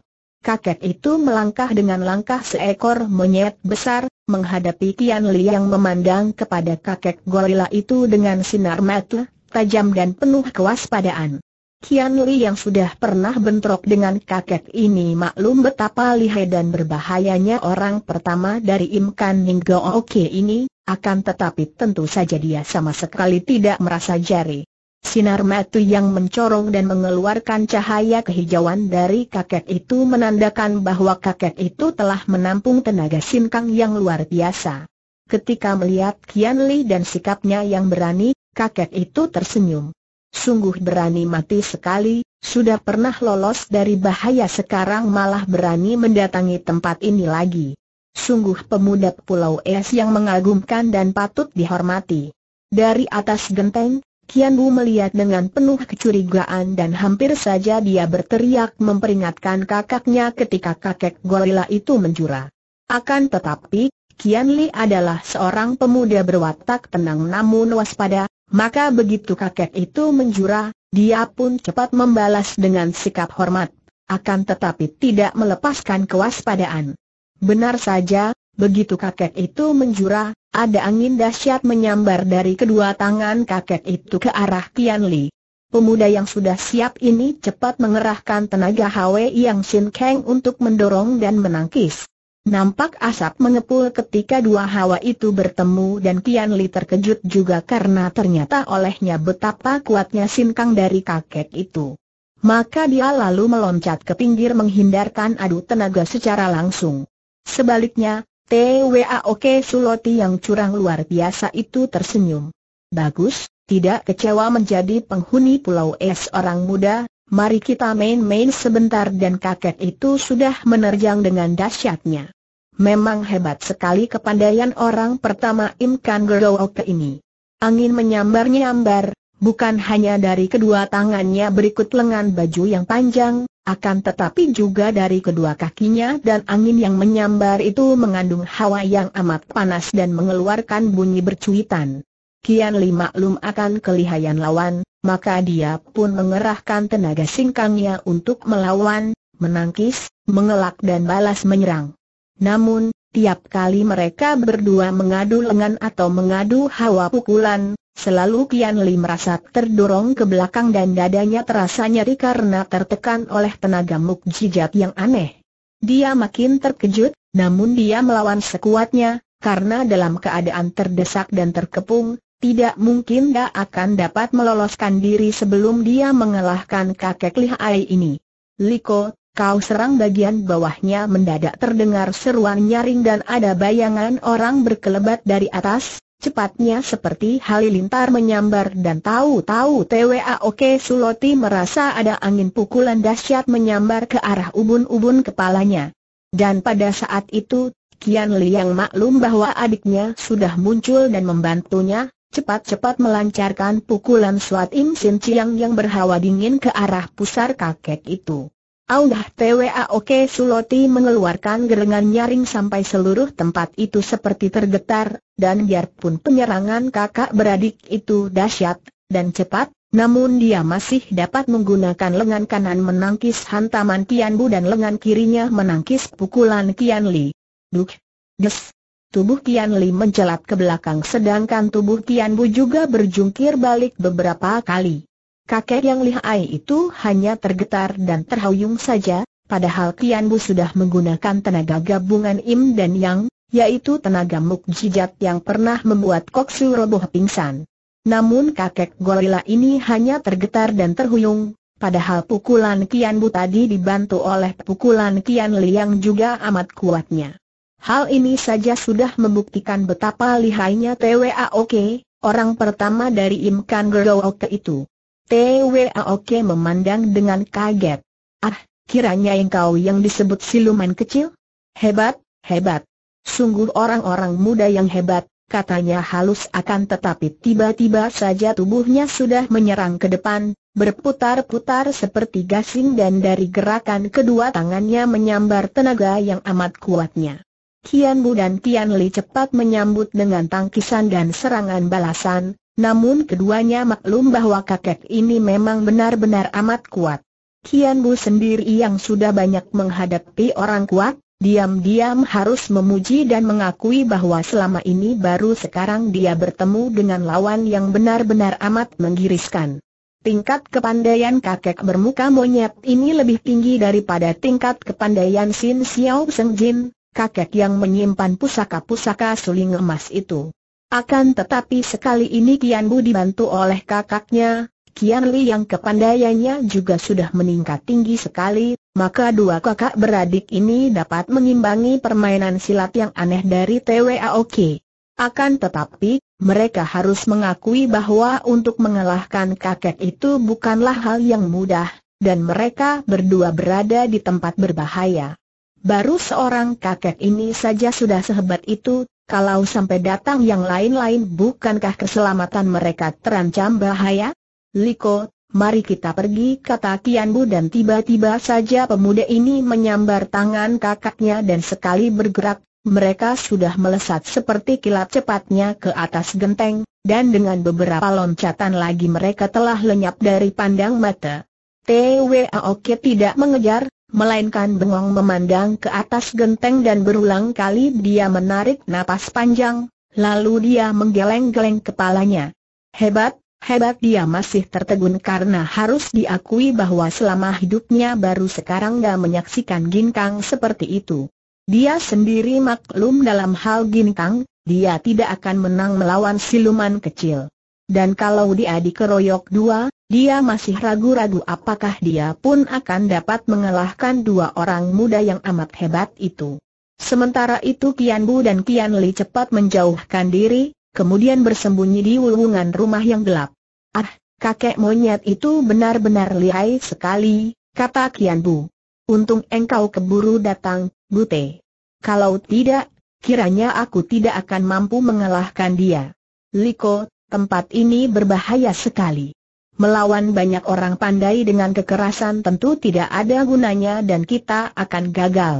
kakek itu melangkah dengan langkah seekor monyet besar, menghadapi Tian Li yang memandang kepada kakek gorila itu dengan sinar mata, tajam dan penuh kewaspadaan. Tian Li yang sudah pernah bentrok dengan kakek ini maklum betapa lihai dan berbahayanya orang pertama dari Imkan Ninggo Oke ini, akan tetapi tentu saja dia sama sekali tidak merasa jari. Sinar matu yang mencorong dan mengeluarkan cahaya kehijauan dari kakek itu menandakan bahwa kakek itu telah menampung tenaga sinkang yang luar biasa. Ketika melihat Kian Li dan sikapnya yang berani, kakek itu tersenyum. Sungguh berani mati sekali, sudah pernah lolos dari bahaya sekarang malah berani mendatangi tempat ini lagi. Sungguh pemuda Pulau Es yang mengagumkan dan patut dihormati. Dari atas genteng, Kian Bu melihat dengan penuh kecurigaan dan hampir saja dia berteriak memperingatkan kakaknya ketika kakek gorila itu menjura. Akan tetapi, Kian Li adalah seorang pemuda berwatak tenang namun waspada, maka begitu kakek itu menjura, dia pun cepat membalas dengan sikap hormat, akan tetapi tidak melepaskan kewaspadaan. Benar saja, Begitu kakek itu menjura, ada angin dahsyat menyambar dari kedua tangan kakek itu ke arah Tian Li. Pemuda yang sudah siap ini cepat mengerahkan tenaga Hwe Yang Shin Kang untuk mendorong dan menangkis. Nampak asap mengepul ketika dua hawa itu bertemu dan Tian Li terkejut juga karena ternyata olehnya betapa kuatnya Shin Kang dari kakek itu. Maka dia lalu meloncat ke pinggir menghindarkan adu tenaga secara langsung. Sebaliknya, TWAOK Suloti yang curang luar biasa itu tersenyum. Bagus, tidak kecewa menjadi penghuni pulau es orang muda, mari kita main-main sebentar dan kakek itu sudah menerjang dengan dahsyatnya. Memang hebat sekali kepandaian orang pertama Imkan Gerowok ini. Angin menyambar-nyambar, Bukan hanya dari kedua tangannya berikut lengan baju yang panjang, akan tetapi juga dari kedua kakinya dan angin yang menyambar itu mengandung hawa yang amat panas dan mengeluarkan bunyi bercuitan. Kian Li maklum akan kelihayan lawan, maka dia pun mengerahkan tenaga singkangnya untuk melawan, menangkis, mengelak dan balas menyerang. Namun, Tiap kali mereka berdua mengadu lengan atau mengadu hawa pukulan, selalu Kian Li merasa terdorong ke belakang dan dadanya terasa nyeri karena tertekan oleh tenaga mukjizat yang aneh. Dia makin terkejut, namun dia melawan sekuatnya, karena dalam keadaan terdesak dan terkepung, tidak mungkin dia akan dapat meloloskan diri sebelum dia mengalahkan kakek lihai ini. Liko, Kau serang bagian bawahnya mendadak terdengar seruan nyaring dan ada bayangan orang berkelebat dari atas, cepatnya seperti halilintar menyambar dan tahu-tahu TWA Oke Suloti merasa ada angin pukulan dahsyat menyambar ke arah ubun-ubun kepalanya. Dan pada saat itu, Kian Liang maklum bahwa adiknya sudah muncul dan membantunya, cepat-cepat melancarkan pukulan Suat Im Sin Chiang yang berhawa dingin ke arah pusar kakek itu. Aulah TWA Oke Suloti mengeluarkan gerengan nyaring sampai seluruh tempat itu seperti tergetar, dan biarpun penyerangan kakak beradik itu dahsyat dan cepat, namun dia masih dapat menggunakan lengan kanan menangkis hantaman Kian Bu dan lengan kirinya menangkis pukulan Kian Li. Duk! Des! Tubuh Kian Li mencelat ke belakang sedangkan tubuh Kian Bu juga berjungkir balik beberapa kali. Kakek yang lihai itu hanya tergetar dan terhuyung saja, padahal Tian Bu sudah menggunakan tenaga gabungan Im dan Yang, yaitu tenaga mukjizat yang pernah membuat Su roboh pingsan. Namun kakek gorila ini hanya tergetar dan terhuyung, padahal pukulan Kian Bu tadi dibantu oleh pukulan Kian Liang juga amat kuatnya. Hal ini saja sudah membuktikan betapa lihainya TWA Oke, orang pertama dari Im Kan Gerowok itu oke memandang dengan kaget. Ah, kiranya engkau yang disebut siluman kecil? Hebat, hebat. Sungguh orang-orang muda yang hebat, katanya halus akan tetapi tiba-tiba saja tubuhnya sudah menyerang ke depan, berputar-putar seperti gasing dan dari gerakan kedua tangannya menyambar tenaga yang amat kuatnya. Kian Bu dan Tian Li cepat menyambut dengan tangkisan dan serangan balasan, namun keduanya maklum bahwa kakek ini memang benar-benar amat kuat. Kian Bu sendiri yang sudah banyak menghadapi orang kuat, diam-diam harus memuji dan mengakui bahwa selama ini baru sekarang dia bertemu dengan lawan yang benar-benar amat menggiriskan. Tingkat kepandaian kakek bermuka monyet ini lebih tinggi daripada tingkat kepandaian Sin Xiao Seng Jin, kakek yang menyimpan pusaka-pusaka suling emas itu. Akan tetapi sekali ini Kian Bu dibantu oleh kakaknya, Kian Li yang kepandaiannya juga sudah meningkat tinggi sekali, maka dua kakak beradik ini dapat mengimbangi permainan silat yang aneh dari TWAOK. Akan tetapi, mereka harus mengakui bahwa untuk mengalahkan kakek itu bukanlah hal yang mudah, dan mereka berdua berada di tempat berbahaya. Baru seorang kakek ini saja sudah sehebat itu, kalau sampai datang yang lain-lain bukankah keselamatan mereka terancam bahaya? Liko, mari kita pergi kata Kianbu dan tiba-tiba saja pemuda ini menyambar tangan kakaknya dan sekali bergerak, mereka sudah melesat seperti kilat cepatnya ke atas genteng, dan dengan beberapa loncatan lagi mereka telah lenyap dari pandang mata. Twaok Oke tidak mengejar, melainkan bengong memandang ke atas genteng dan berulang kali dia menarik napas panjang, lalu dia menggeleng-geleng kepalanya. Hebat, hebat dia masih tertegun karena harus diakui bahwa selama hidupnya baru sekarang dia menyaksikan ginkang seperti itu. Dia sendiri maklum dalam hal ginkang, dia tidak akan menang melawan siluman kecil. Dan kalau dia dikeroyok dua, dia masih ragu-ragu apakah dia pun akan dapat mengalahkan dua orang muda yang amat hebat itu. Sementara itu Kian Bu dan Kian Li cepat menjauhkan diri, kemudian bersembunyi di wulungan rumah yang gelap. Ah, kakek monyet itu benar-benar lihai sekali, kata Kian Bu. Untung engkau keburu datang, Bute. Kalau tidak, kiranya aku tidak akan mampu mengalahkan dia. Liko, tempat ini berbahaya sekali. Melawan banyak orang pandai dengan kekerasan tentu tidak ada gunanya dan kita akan gagal.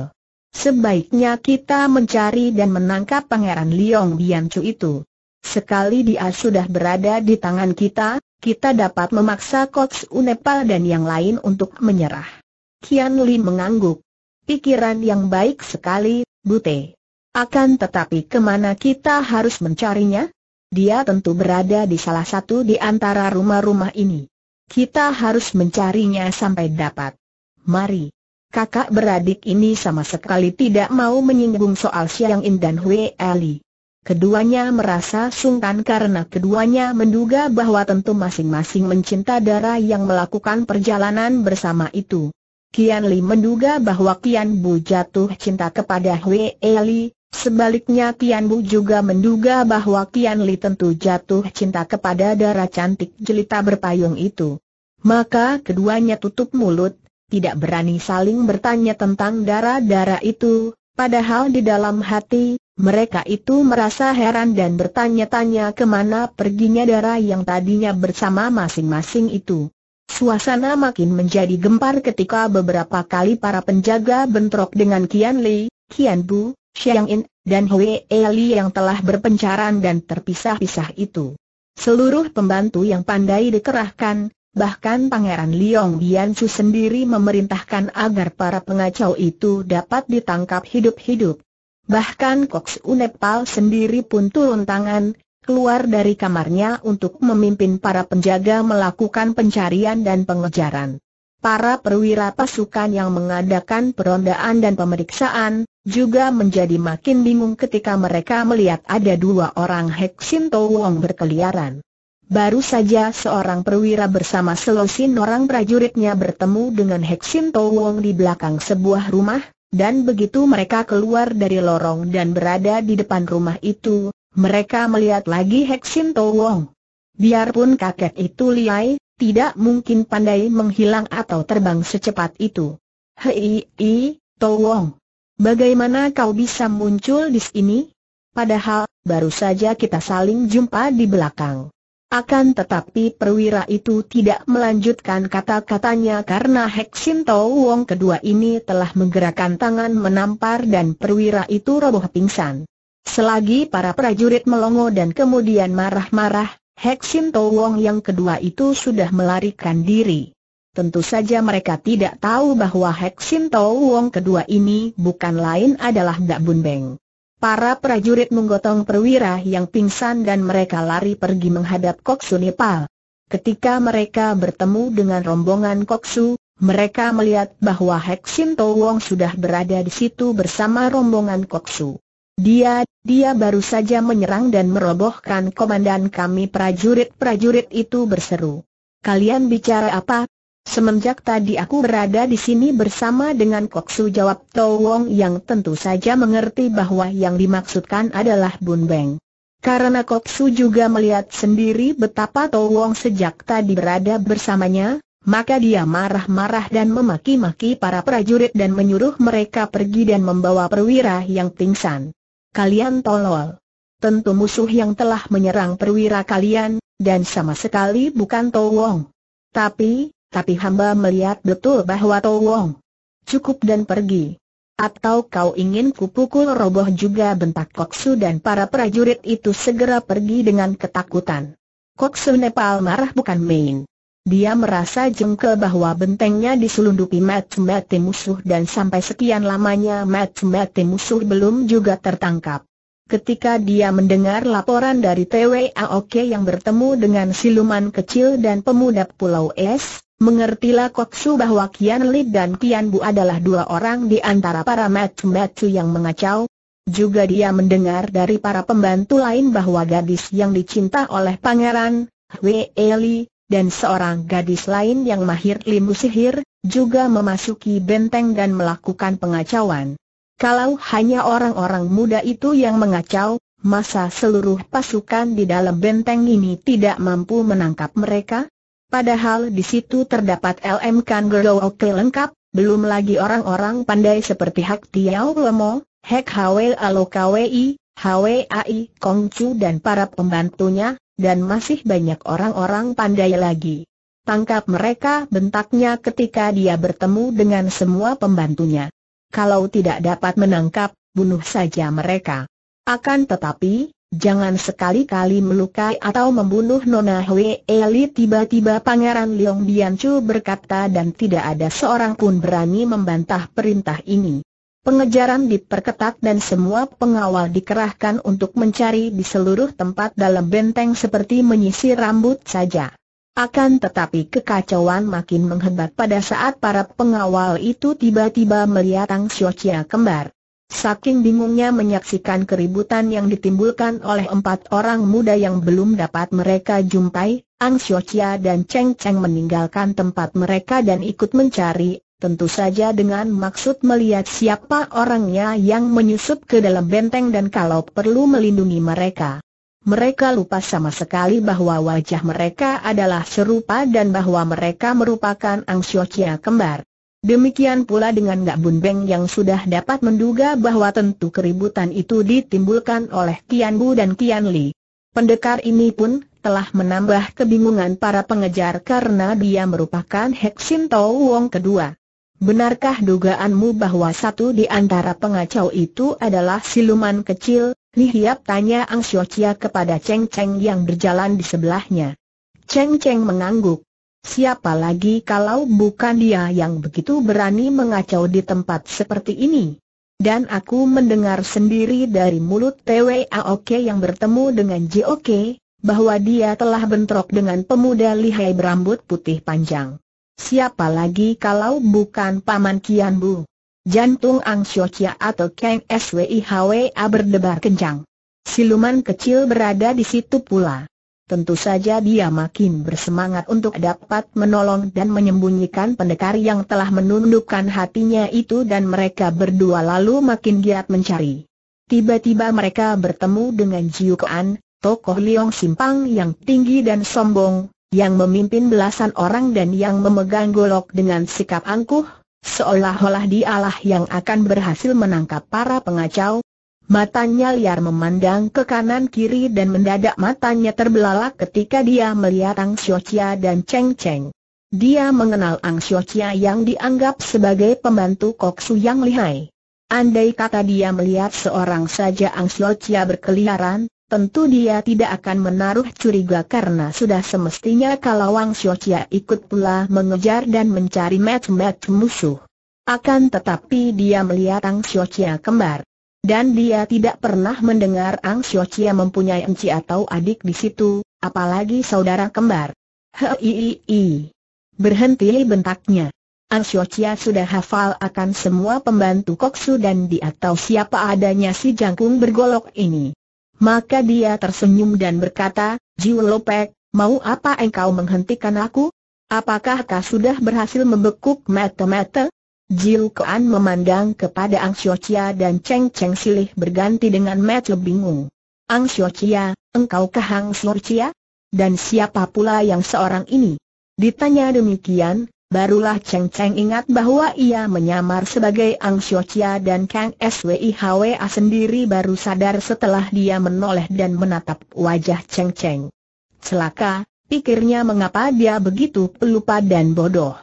Sebaiknya kita mencari dan menangkap Pangeran Liong Biancu itu. Sekali dia sudah berada di tangan kita, kita dapat memaksa Coach Unepal dan yang lain untuk menyerah. Kian Li mengangguk. Pikiran yang baik sekali, Bute. Akan tetapi kemana kita harus mencarinya? dia tentu berada di salah satu di antara rumah-rumah ini. Kita harus mencarinya sampai dapat. Mari. Kakak beradik ini sama sekali tidak mau menyinggung soal Siang In dan Hui Ali. Keduanya merasa sungkan karena keduanya menduga bahwa tentu masing-masing mencinta darah yang melakukan perjalanan bersama itu. Kian Li menduga bahwa Kian Bu jatuh cinta kepada Hui Eli, Sebaliknya Tian Bu juga menduga bahwa Tian Li tentu jatuh cinta kepada darah cantik jelita berpayung itu. Maka keduanya tutup mulut, tidak berani saling bertanya tentang darah-darah itu, padahal di dalam hati, mereka itu merasa heran dan bertanya-tanya kemana perginya darah yang tadinya bersama masing-masing itu. Suasana makin menjadi gempar ketika beberapa kali para penjaga bentrok dengan Kian Li, Kian Bu, Xiang In, dan Hui Eli yang telah berpencaran dan terpisah-pisah itu. Seluruh pembantu yang pandai dikerahkan, bahkan Pangeran Liong Biansu sendiri memerintahkan agar para pengacau itu dapat ditangkap hidup-hidup. Bahkan Koks Unepal sendiri pun turun tangan, keluar dari kamarnya untuk memimpin para penjaga melakukan pencarian dan pengejaran para perwira pasukan yang mengadakan perondaan dan pemeriksaan, juga menjadi makin bingung ketika mereka melihat ada dua orang Heksin Wong berkeliaran. Baru saja seorang perwira bersama selosin orang prajuritnya bertemu dengan Heksin Wong di belakang sebuah rumah, dan begitu mereka keluar dari lorong dan berada di depan rumah itu, mereka melihat lagi Heksin Wong. Biarpun kakek itu liai, tidak mungkin pandai menghilang atau terbang secepat itu. Hei, i, Wong, bagaimana kau bisa muncul di sini? Padahal, baru saja kita saling jumpa di belakang. Akan tetapi perwira itu tidak melanjutkan kata-katanya karena Heksin Tau Wong kedua ini telah menggerakkan tangan menampar dan perwira itu roboh pingsan. Selagi para prajurit melongo dan kemudian marah-marah, Heksin Wong yang kedua itu sudah melarikan diri. Tentu saja mereka tidak tahu bahwa Heksin Wong kedua ini bukan lain adalah Mbak Bun Para prajurit menggotong perwira yang pingsan dan mereka lari pergi menghadap Koksu Nepal. Ketika mereka bertemu dengan rombongan Koksu, mereka melihat bahwa Heksin Wong sudah berada di situ bersama rombongan Koksu. Dia, dia baru saja menyerang dan merobohkan komandan kami prajurit-prajurit itu berseru. Kalian bicara apa? Semenjak tadi aku berada di sini bersama dengan Koksu jawab Tau yang tentu saja mengerti bahwa yang dimaksudkan adalah Bun Beng. Karena Koksu juga melihat sendiri betapa Tau sejak tadi berada bersamanya, maka dia marah-marah dan memaki-maki para prajurit dan menyuruh mereka pergi dan membawa perwira yang pingsan. Kalian tolol. Tentu musuh yang telah menyerang perwira kalian, dan sama sekali bukan Towong. Tapi, tapi hamba melihat betul bahwa Towong. Cukup dan pergi. Atau kau ingin kupukul roboh juga bentak Koksu dan para prajurit itu segera pergi dengan ketakutan. Koksu Nepal marah bukan main. Dia merasa jengkel bahwa bentengnya diselundupi mati-mati musuh dan sampai sekian lamanya mati-mati musuh belum juga tertangkap. Ketika dia mendengar laporan dari TWAOK yang bertemu dengan siluman kecil dan pemuda Pulau Es, mengertilah Koksu bahwa Kian Lip dan Kian Bu adalah dua orang di antara para matu-matu yang mengacau. Juga dia mendengar dari para pembantu lain bahwa gadis yang dicinta oleh pangeran, Wei Li, dan seorang gadis lain yang mahir limu sihir, juga memasuki benteng dan melakukan pengacauan. Kalau hanya orang-orang muda itu yang mengacau, masa seluruh pasukan di dalam benteng ini tidak mampu menangkap mereka? Padahal di situ terdapat LM Kan Oke lengkap, belum lagi orang-orang pandai seperti Hak Tiao Lemo, Hek Hwe Alokawi, Ai Kongcu dan para pembantunya, dan masih banyak orang-orang pandai lagi. Tangkap mereka bentaknya ketika dia bertemu dengan semua pembantunya. Kalau tidak dapat menangkap, bunuh saja mereka. Akan tetapi, jangan sekali-kali melukai atau membunuh Nona Hwe Elit tiba-tiba Pangeran Leong Bianchu berkata dan tidak ada seorang pun berani membantah perintah ini. Pengejaran diperketat dan semua pengawal dikerahkan untuk mencari di seluruh tempat dalam benteng seperti menyisir rambut saja. Akan tetapi kekacauan makin menghebat pada saat para pengawal itu tiba-tiba melihat Ang Xiochia kembar. Saking bingungnya menyaksikan keributan yang ditimbulkan oleh empat orang muda yang belum dapat mereka jumpai, Ang Xiochia dan Cheng Cheng meninggalkan tempat mereka dan ikut mencari tentu saja dengan maksud melihat siapa orangnya yang menyusup ke dalam benteng dan kalau perlu melindungi mereka. Mereka lupa sama sekali bahwa wajah mereka adalah serupa dan bahwa mereka merupakan Angsiokia kembar. Demikian pula dengan Gak Bun Beng yang sudah dapat menduga bahwa tentu keributan itu ditimbulkan oleh Tian Bu dan Tian Li. Pendekar ini pun telah menambah kebingungan para pengejar karena dia merupakan hexin Tau Wong kedua. Benarkah dugaanmu bahwa satu di antara pengacau itu adalah siluman kecil? Hiap tanya Ang Sio Chia kepada Cheng Cheng yang berjalan di sebelahnya. Cheng Cheng mengangguk. Siapa lagi kalau bukan dia yang begitu berani mengacau di tempat seperti ini? Dan aku mendengar sendiri dari mulut TWAOK yang bertemu dengan JOK, bahwa dia telah bentrok dengan pemuda lihai berambut putih panjang. Siapa lagi kalau bukan Paman Kian Bu? Jantung Ang Xiaoqia atau Kang SWIHWA berdebar kencang. Siluman kecil berada di situ pula. Tentu saja dia makin bersemangat untuk dapat menolong dan menyembunyikan pendekar yang telah menundukkan hatinya itu dan mereka berdua lalu makin giat mencari. Tiba-tiba mereka bertemu dengan Jiu Kuan, tokoh Liong Simpang yang tinggi dan sombong, yang memimpin belasan orang dan yang memegang golok dengan sikap angkuh, seolah-olah dialah yang akan berhasil menangkap para pengacau. Matanya liar memandang ke kanan kiri dan mendadak matanya terbelalak ketika dia melihat Ang Xiochia dan Cheng Cheng. Dia mengenal Ang Xiochia yang dianggap sebagai pembantu Koksu yang lihai. Andai kata dia melihat seorang saja Ang Xiochia berkeliaran, tentu dia tidak akan menaruh curiga karena sudah semestinya kalau Wang Xiaoqia ikut pula mengejar dan mencari match-match musuh. Akan tetapi dia melihat Wang Xiaoqia kembar. Dan dia tidak pernah mendengar Ang Xiaoqia mempunyai enci atau adik di situ, apalagi saudara kembar. Hei, berhenti bentaknya. Ang Xiaoqia sudah hafal akan semua pembantu koksu dan di atau siapa adanya si jangkung bergolok ini. Maka dia tersenyum dan berkata, Jiu Lopek, mau apa engkau menghentikan aku? Apakah kau sudah berhasil membekuk mata-mata? Jiu Kuan memandang kepada Ang Xiochia dan Cheng Cheng Silih berganti dengan mata bingung. Ang Xiochia, engkau ke Hang Xiochia? Dan siapa pula yang seorang ini? Ditanya demikian, Barulah Cheng Cheng ingat bahwa ia menyamar sebagai Ang Xiu Chia dan Kang SWIHWA sendiri baru sadar setelah dia menoleh dan menatap wajah Cheng Cheng. Celaka, pikirnya mengapa dia begitu pelupa dan bodoh.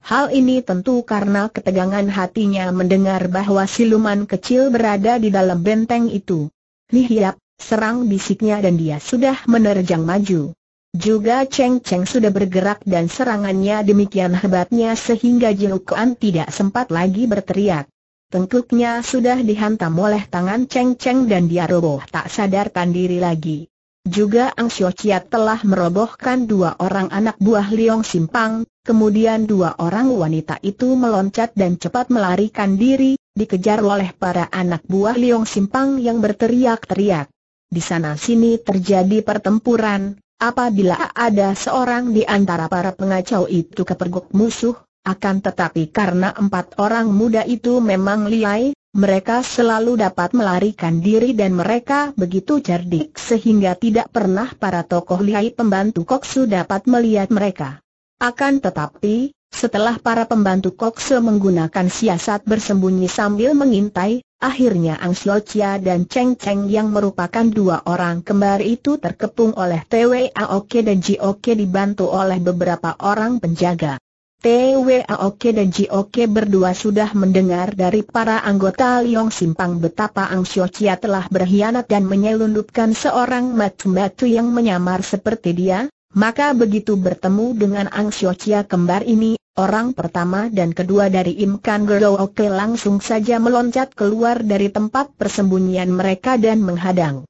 Hal ini tentu karena ketegangan hatinya mendengar bahwa siluman kecil berada di dalam benteng itu. Nihiap, serang bisiknya dan dia sudah menerjang maju. Juga Cheng Cheng sudah bergerak dan serangannya demikian hebatnya sehingga Jiu Kuan tidak sempat lagi berteriak. Tengkuknya sudah dihantam oleh tangan Cheng Cheng dan dia roboh tak sadarkan diri lagi. Juga Ang Xiu Chia telah merobohkan dua orang anak buah Liong Simpang, kemudian dua orang wanita itu meloncat dan cepat melarikan diri, dikejar oleh para anak buah Liong Simpang yang berteriak-teriak. Di sana-sini terjadi pertempuran, Apabila ada seorang di antara para pengacau itu kepergok musuh, akan tetapi karena empat orang muda itu memang liai, mereka selalu dapat melarikan diri dan mereka begitu cerdik sehingga tidak pernah para tokoh liai pembantu Koksu dapat melihat mereka. Akan tetapi, setelah para pembantu Koksu menggunakan siasat bersembunyi sambil mengintai, Akhirnya Ang Chia dan Cheng Cheng yang merupakan dua orang kembar itu terkepung oleh TWAOK dan JOK dibantu oleh beberapa orang penjaga. TWAOK dan JOK berdua sudah mendengar dari para anggota Liong Simpang betapa Ang Chia telah berkhianat dan menyelundupkan seorang matu-matu yang menyamar seperti dia, maka begitu bertemu dengan Ang Xiochia kembar ini, orang pertama dan kedua dari Im Kan Gerooke langsung saja meloncat keluar dari tempat persembunyian mereka dan menghadang.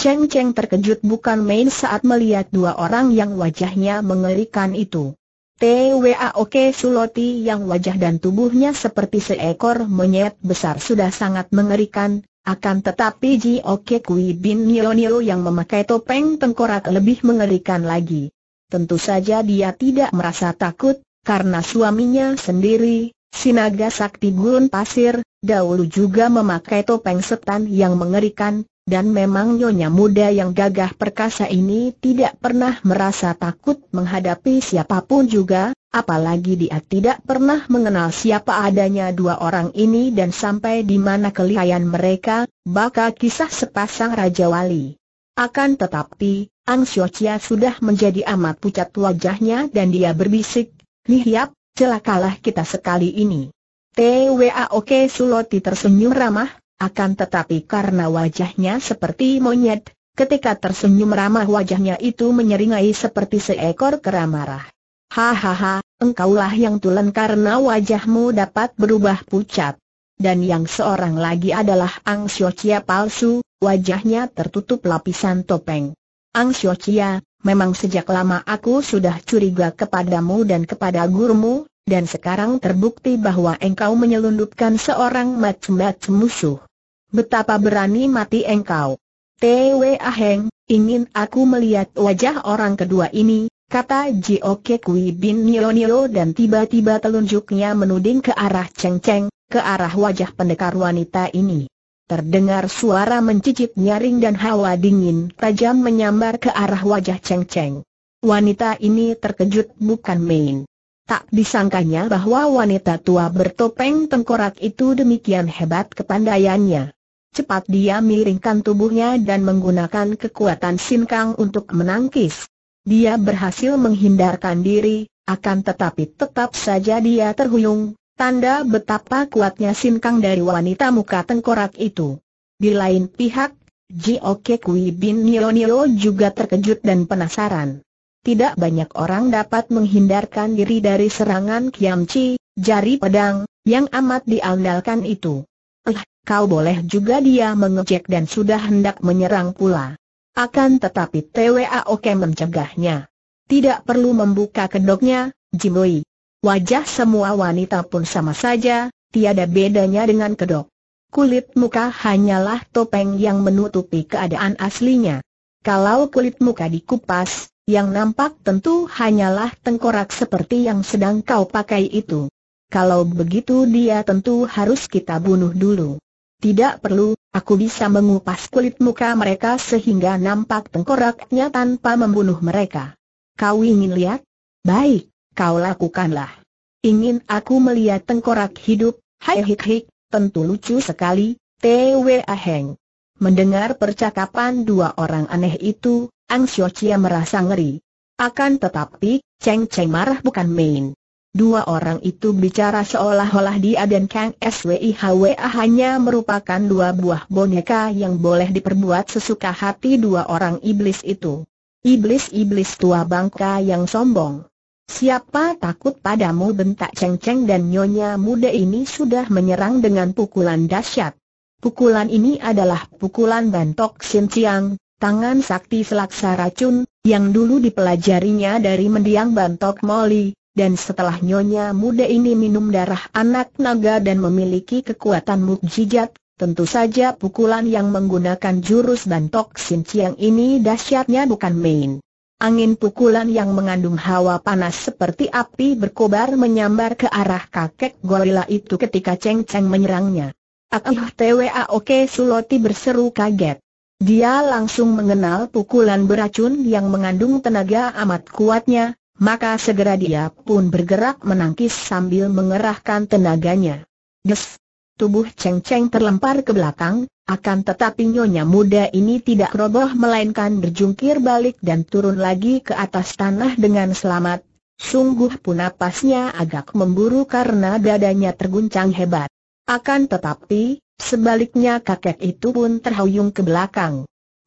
Cheng Cheng terkejut bukan main saat melihat dua orang yang wajahnya mengerikan itu. TWA Oke Suloti yang wajah dan tubuhnya seperti seekor monyet besar sudah sangat mengerikan, akan tetapi Ji Oke Kui Bin Nio Nio yang memakai topeng tengkorak lebih mengerikan lagi. Tentu saja dia tidak merasa takut, karena suaminya sendiri, Sinaga Sakti Gun Pasir, dahulu juga memakai topeng setan yang mengerikan, dan memang nyonya muda yang gagah perkasa ini tidak pernah merasa takut menghadapi siapapun juga, apalagi dia tidak pernah mengenal siapa adanya dua orang ini dan sampai di mana kelihayan mereka, bakal kisah sepasang Raja Wali. Akan tetapi, Ang Sio sudah menjadi amat pucat wajahnya dan dia berbisik, Lihiap, celakalah kita sekali ini. TWA Oke Suloti tersenyum ramah, akan tetapi karena wajahnya seperti monyet, ketika tersenyum ramah wajahnya itu menyeringai seperti seekor kera marah. Hahaha, engkaulah yang tulen karena wajahmu dapat berubah pucat. Dan yang seorang lagi adalah Ang Xiochia palsu, wajahnya tertutup lapisan topeng. Ang Xiochia, memang sejak lama aku sudah curiga kepadamu dan kepada gurumu, dan sekarang terbukti bahwa engkau menyelundupkan seorang macam-macam musuh. Betapa berani mati engkau. Tewe Aheng, ingin aku melihat wajah orang kedua ini, kata Jio Kui bin Nio Nio dan tiba-tiba telunjuknya menuding ke arah Cheng Cheng, ke arah wajah pendekar wanita ini. Terdengar suara mencicip nyaring dan hawa dingin tajam menyambar ke arah wajah Cheng Cheng. Wanita ini terkejut bukan main. Tak disangkanya bahwa wanita tua bertopeng tengkorak itu demikian hebat kepandaiannya. Cepat dia miringkan tubuhnya dan menggunakan kekuatan sinkang untuk menangkis. Dia berhasil menghindarkan diri, akan tetapi tetap saja dia terhuyung, tanda betapa kuatnya sinkang dari wanita muka tengkorak itu. Di lain pihak, Jioke Kui Bin Nio Nio juga terkejut dan penasaran. Tidak banyak orang dapat menghindarkan diri dari serangan Chi, jari pedang, yang amat diandalkan itu. Eh, kau boleh juga dia mengecek dan sudah hendak menyerang pula. Akan tetapi TWA Oke mencegahnya. Tidak perlu membuka kedoknya, Jimui. Wajah semua wanita pun sama saja, tiada bedanya dengan kedok. Kulit muka hanyalah topeng yang menutupi keadaan aslinya. Kalau kulit muka dikupas, yang nampak tentu hanyalah tengkorak seperti yang sedang kau pakai itu. Kalau begitu dia tentu harus kita bunuh dulu. Tidak perlu, aku bisa mengupas kulit muka mereka sehingga nampak tengkoraknya tanpa membunuh mereka. Kau ingin lihat? Baik, kau lakukanlah. Ingin aku melihat tengkorak hidup, hai hik hik, tentu lucu sekali, T.W.A. Aheng. Mendengar percakapan dua orang aneh itu, Ang Xiu Chia merasa ngeri. Akan tetapi, Cheng Cheng marah bukan main. Dua orang itu bicara seolah-olah dia dan Kang SWIHWA hanya merupakan dua buah boneka yang boleh diperbuat sesuka hati dua orang iblis itu. Iblis-iblis tua bangka yang sombong. Siapa takut padamu bentak ceng-ceng dan nyonya muda ini sudah menyerang dengan pukulan dahsyat. Pukulan ini adalah pukulan bantok Xinjiang, tangan sakti selaksa racun, yang dulu dipelajarinya dari mendiang bantok Molly dan setelah nyonya muda ini minum darah anak naga dan memiliki kekuatan mukjizat, tentu saja pukulan yang menggunakan jurus bantok sinciang ini dahsyatnya bukan main. Angin pukulan yang mengandung hawa panas seperti api berkobar menyambar ke arah kakek gorila itu ketika Cheng Cheng menyerangnya. Akih TWA Oke Suloti berseru kaget. Dia langsung mengenal pukulan beracun yang mengandung tenaga amat kuatnya, maka segera dia pun bergerak menangkis sambil mengerahkan tenaganya. Des! Tubuh Cheng Cheng terlempar ke belakang, akan tetapi nyonya muda ini tidak roboh melainkan berjungkir balik dan turun lagi ke atas tanah dengan selamat. Sungguh pun napasnya agak memburu karena dadanya terguncang hebat. Akan tetapi, sebaliknya kakek itu pun terhuyung ke belakang.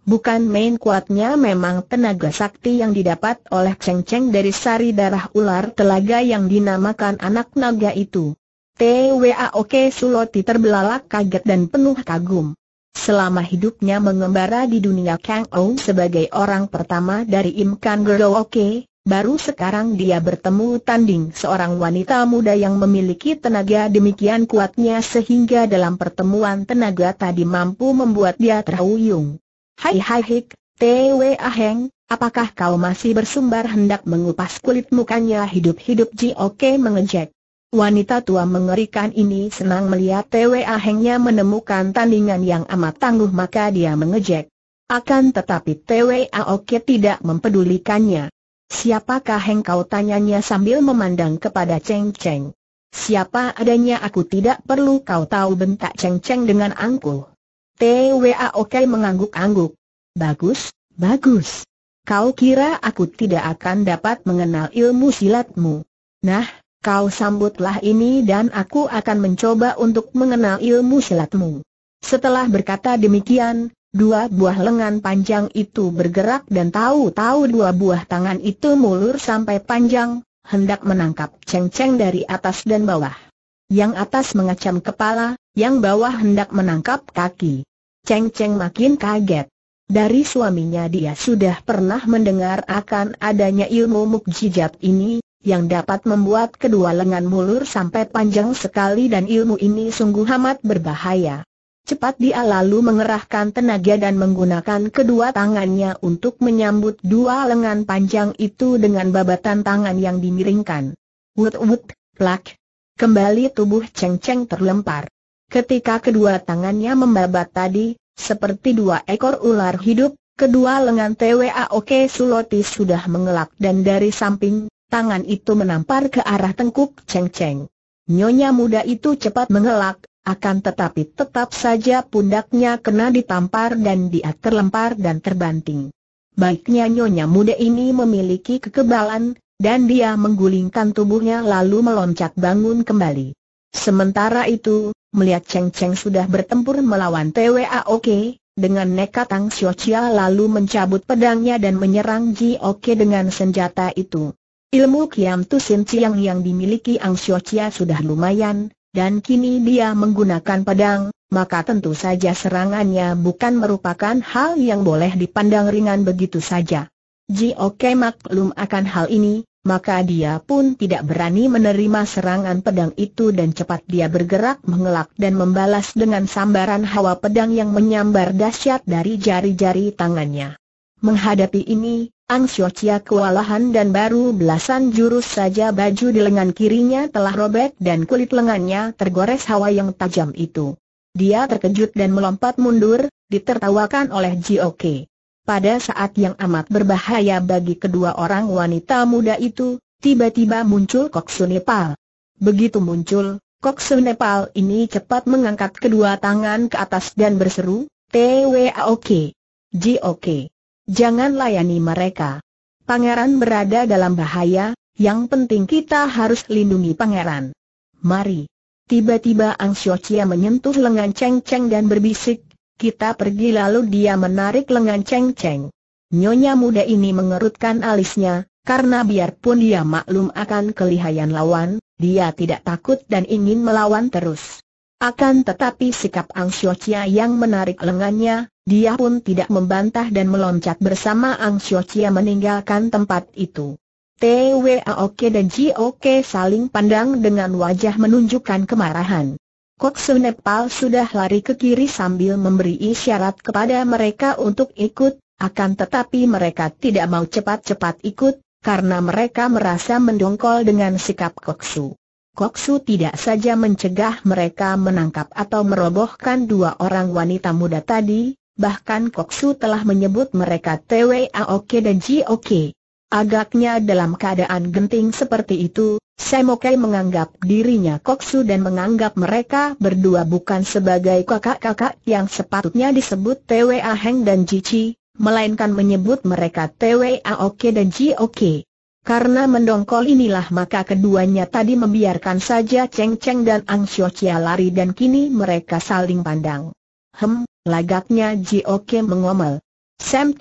Bukan main kuatnya memang tenaga sakti yang didapat oleh Cheng Cheng dari sari darah ular telaga yang dinamakan anak naga itu. TWA Oke Suloti terbelalak kaget dan penuh kagum. Selama hidupnya mengembara di dunia Kang Ou sebagai orang pertama dari Im Kan Gero Oke, baru sekarang dia bertemu tanding seorang wanita muda yang memiliki tenaga demikian kuatnya sehingga dalam pertemuan tenaga tadi mampu membuat dia terhuyung. Hai hai hik, Tewe Aheng, apakah kau masih bersumbar hendak mengupas kulit mukanya hidup-hidup ji oke mengejek. Wanita tua mengerikan ini senang melihat Tewe Ahengnya menemukan tandingan yang amat tangguh maka dia mengejek. Akan tetapi Tewe Aoke tidak mempedulikannya. Siapakah Heng kau tanyanya sambil memandang kepada Cheng Cheng. Siapa adanya aku tidak perlu kau tahu bentak Cheng Cheng dengan angkuh. Twa oke, mengangguk-angguk. Bagus, bagus. Kau kira aku tidak akan dapat mengenal ilmu silatmu? Nah, kau sambutlah ini dan aku akan mencoba untuk mengenal ilmu silatmu. Setelah berkata demikian, dua buah lengan panjang itu bergerak dan tahu-tahu dua buah tangan itu mulur sampai panjang, hendak menangkap ceng-ceng dari atas dan bawah. Yang atas mengecam kepala, yang bawah hendak menangkap kaki. Ceng Ceng makin kaget. Dari suaminya dia sudah pernah mendengar akan adanya ilmu mukjizat ini, yang dapat membuat kedua lengan mulur sampai panjang sekali dan ilmu ini sungguh amat berbahaya. Cepat dia lalu mengerahkan tenaga dan menggunakan kedua tangannya untuk menyambut dua lengan panjang itu dengan babatan tangan yang dimiringkan. Wut wut, plak, Kembali tubuh Cheng Cheng terlempar. Ketika kedua tangannya membabat tadi, seperti dua ekor ular hidup, kedua lengan TWA Oke Suloti sudah mengelak dan dari samping, tangan itu menampar ke arah tengkuk Cheng Cheng. Nyonya muda itu cepat mengelak, akan tetapi tetap saja pundaknya kena ditampar dan dia terlempar dan terbanting. Baiknya nyonya muda ini memiliki kekebalan, dan dia menggulingkan tubuhnya lalu meloncat bangun kembali. Sementara itu, melihat Cheng Cheng sudah bertempur melawan TWA Oke, dengan nekat Tang Xiao Chia lalu mencabut pedangnya dan menyerang Ji Oke dengan senjata itu. Ilmu Kiam Tu Sin Chiang yang dimiliki Ang Xiao Chia sudah lumayan, dan kini dia menggunakan pedang, maka tentu saja serangannya bukan merupakan hal yang boleh dipandang ringan begitu saja. Jok maklum akan hal ini, maka dia pun tidak berani menerima serangan pedang itu dan cepat dia bergerak mengelak dan membalas dengan sambaran hawa pedang yang menyambar dahsyat dari jari-jari tangannya. Menghadapi ini, Ang Xiu Chia kewalahan dan baru belasan jurus saja baju di lengan kirinya telah robek dan kulit lengannya tergores hawa yang tajam itu. Dia terkejut dan melompat mundur, ditertawakan oleh Jok pada saat yang amat berbahaya bagi kedua orang wanita muda itu, tiba-tiba muncul Koksunepal. Begitu muncul, Koksunepal ini cepat mengangkat kedua tangan ke atas dan berseru, TWAOK. JOK. Jangan layani mereka. Pangeran berada dalam bahaya, yang penting kita harus lindungi pangeran. Mari. Tiba-tiba Ang Xiao Chia menyentuh lengan Cheng Cheng dan berbisik, kita pergi lalu dia menarik lengan Cheng Cheng. Nyonya muda ini mengerutkan alisnya, karena biarpun dia maklum akan kelihayan lawan, dia tidak takut dan ingin melawan terus. Akan tetapi sikap Ang Xiochia yang menarik lengannya, dia pun tidak membantah dan meloncat bersama Ang Xiochia meninggalkan tempat itu. TWAOK dan JOK saling pandang dengan wajah menunjukkan kemarahan. Koksu Nepal sudah lari ke kiri sambil memberi isyarat kepada mereka untuk ikut, akan tetapi mereka tidak mau cepat-cepat ikut, karena mereka merasa mendongkol dengan sikap Koksu. Koksu tidak saja mencegah mereka menangkap atau merobohkan dua orang wanita muda tadi, bahkan Koksu telah menyebut mereka TWAOK dan JOK. Agaknya dalam keadaan genting seperti itu, Semokai menganggap dirinya koksu dan menganggap mereka berdua bukan sebagai kakak-kakak yang sepatutnya disebut TWA Heng dan Cici, melainkan menyebut mereka TWA Oke dan Ji Oke. Karena mendongkol inilah maka keduanya tadi membiarkan saja Cheng Cheng dan Ang Xiu Chia lari dan kini mereka saling pandang. Hem, lagaknya Ji Oke mengomel. Sam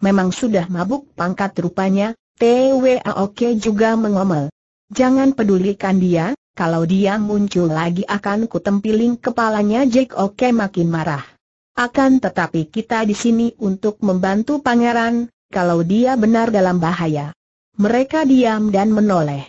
Memang sudah mabuk pangkat rupanya, TWAOK juga mengomel. Jangan pedulikan dia, kalau dia muncul lagi akan kutempiling kepalanya Jake Oke makin marah. Akan tetapi kita di sini untuk membantu pangeran, kalau dia benar dalam bahaya. Mereka diam dan menoleh.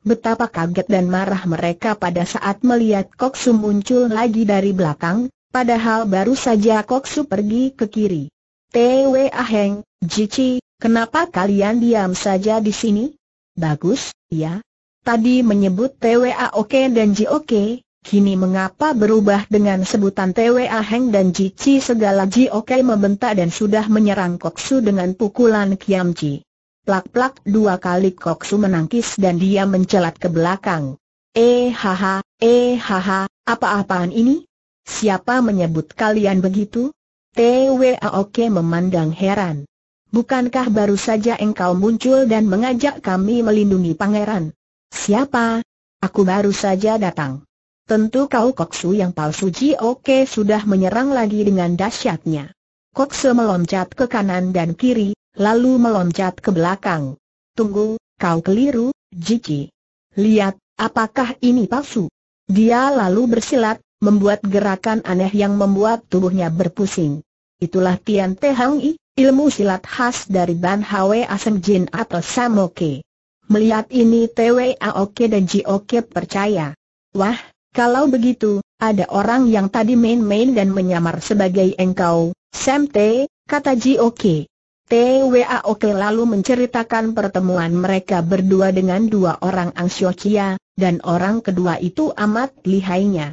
Betapa kaget dan marah mereka pada saat melihat Koksu muncul lagi dari belakang, padahal baru saja Koksu pergi ke kiri. Twe Aheng, Jici, kenapa kalian diam saja di sini? Bagus, ya. Tadi menyebut TWA Oke dan Ji Oke, kini mengapa berubah dengan sebutan TWA Aheng dan Jici segala Ji Oke membentak dan sudah menyerang Koksu dengan pukulan Kiam Ji. Plak-plak dua kali Koksu menangkis dan dia mencelat ke belakang. Eh haha, eh haha, apa-apaan ini? Siapa menyebut kalian begitu? TWAOK memandang heran. Bukankah baru saja engkau muncul dan mengajak kami melindungi pangeran? Siapa? Aku baru saja datang. Tentu kau koksu yang palsu Ji Oke sudah menyerang lagi dengan dahsyatnya. Koksu meloncat ke kanan dan kiri, lalu meloncat ke belakang. Tunggu, kau keliru, Jiki. Lihat, apakah ini palsu? Dia lalu bersilat, membuat gerakan aneh yang membuat tubuhnya berpusing. Itulah Tian Te Hang I, ilmu silat khas dari Ban Hwe Asem Jin atau Samoke. Melihat ini Twe Aoke dan Jioke percaya. Wah, kalau begitu, ada orang yang tadi main-main dan menyamar sebagai engkau, Sam Te, kata Jioke. TWA Oke lalu menceritakan pertemuan mereka berdua dengan dua orang Chia, dan orang kedua itu amat lihainya.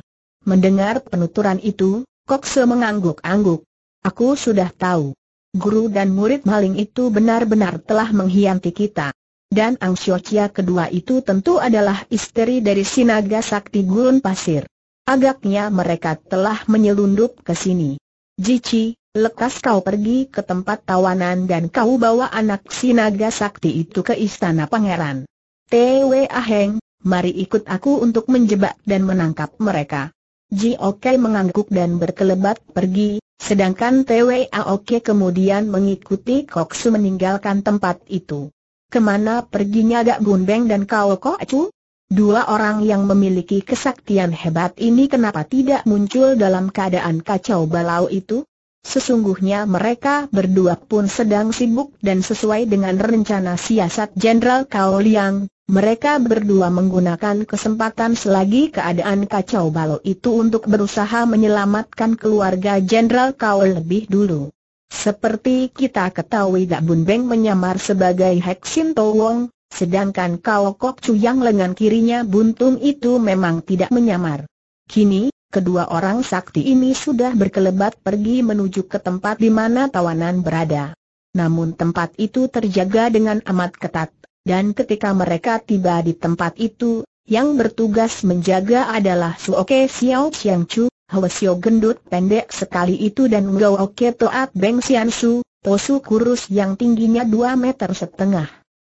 Mendengar penuturan itu, Kokse mengangguk-angguk. Aku sudah tahu. Guru dan murid maling itu benar-benar telah menghianti kita. Dan Ang Xiochia kedua itu tentu adalah istri dari Sinaga Sakti Gurun Pasir. Agaknya mereka telah menyelundup ke sini. Jici, lekas kau pergi ke tempat tawanan dan kau bawa anak Sinaga Sakti itu ke istana pangeran. T.W. Aheng, mari ikut aku untuk menjebak dan menangkap mereka. Ji Jioke mengangguk dan berkelebat pergi, sedangkan Twaoke kemudian mengikuti Koksu meninggalkan tempat itu. Kemana perginya Gak Gunbeng dan Kao Kocu? Dua orang yang memiliki kesaktian hebat ini kenapa tidak muncul dalam keadaan kacau balau itu? Sesungguhnya mereka berdua pun sedang sibuk dan sesuai dengan rencana siasat Jenderal Kao Liang, mereka berdua menggunakan kesempatan selagi keadaan kacau balau itu untuk berusaha menyelamatkan keluarga Jenderal Kau lebih dulu. Seperti kita ketahui Gak Bun Beng menyamar sebagai Sin To Wong, sedangkan Kau Kok Chu yang lengan kirinya buntung itu memang tidak menyamar. Kini, kedua orang sakti ini sudah berkelebat pergi menuju ke tempat di mana tawanan berada. Namun tempat itu terjaga dengan amat ketat dan ketika mereka tiba di tempat itu, yang bertugas menjaga adalah Suoke Xiao Xiang Chu, Hwasyo gendut pendek sekali itu dan Ngooke Toat Beng Xian Su, Tosu kurus yang tingginya 2 meter setengah.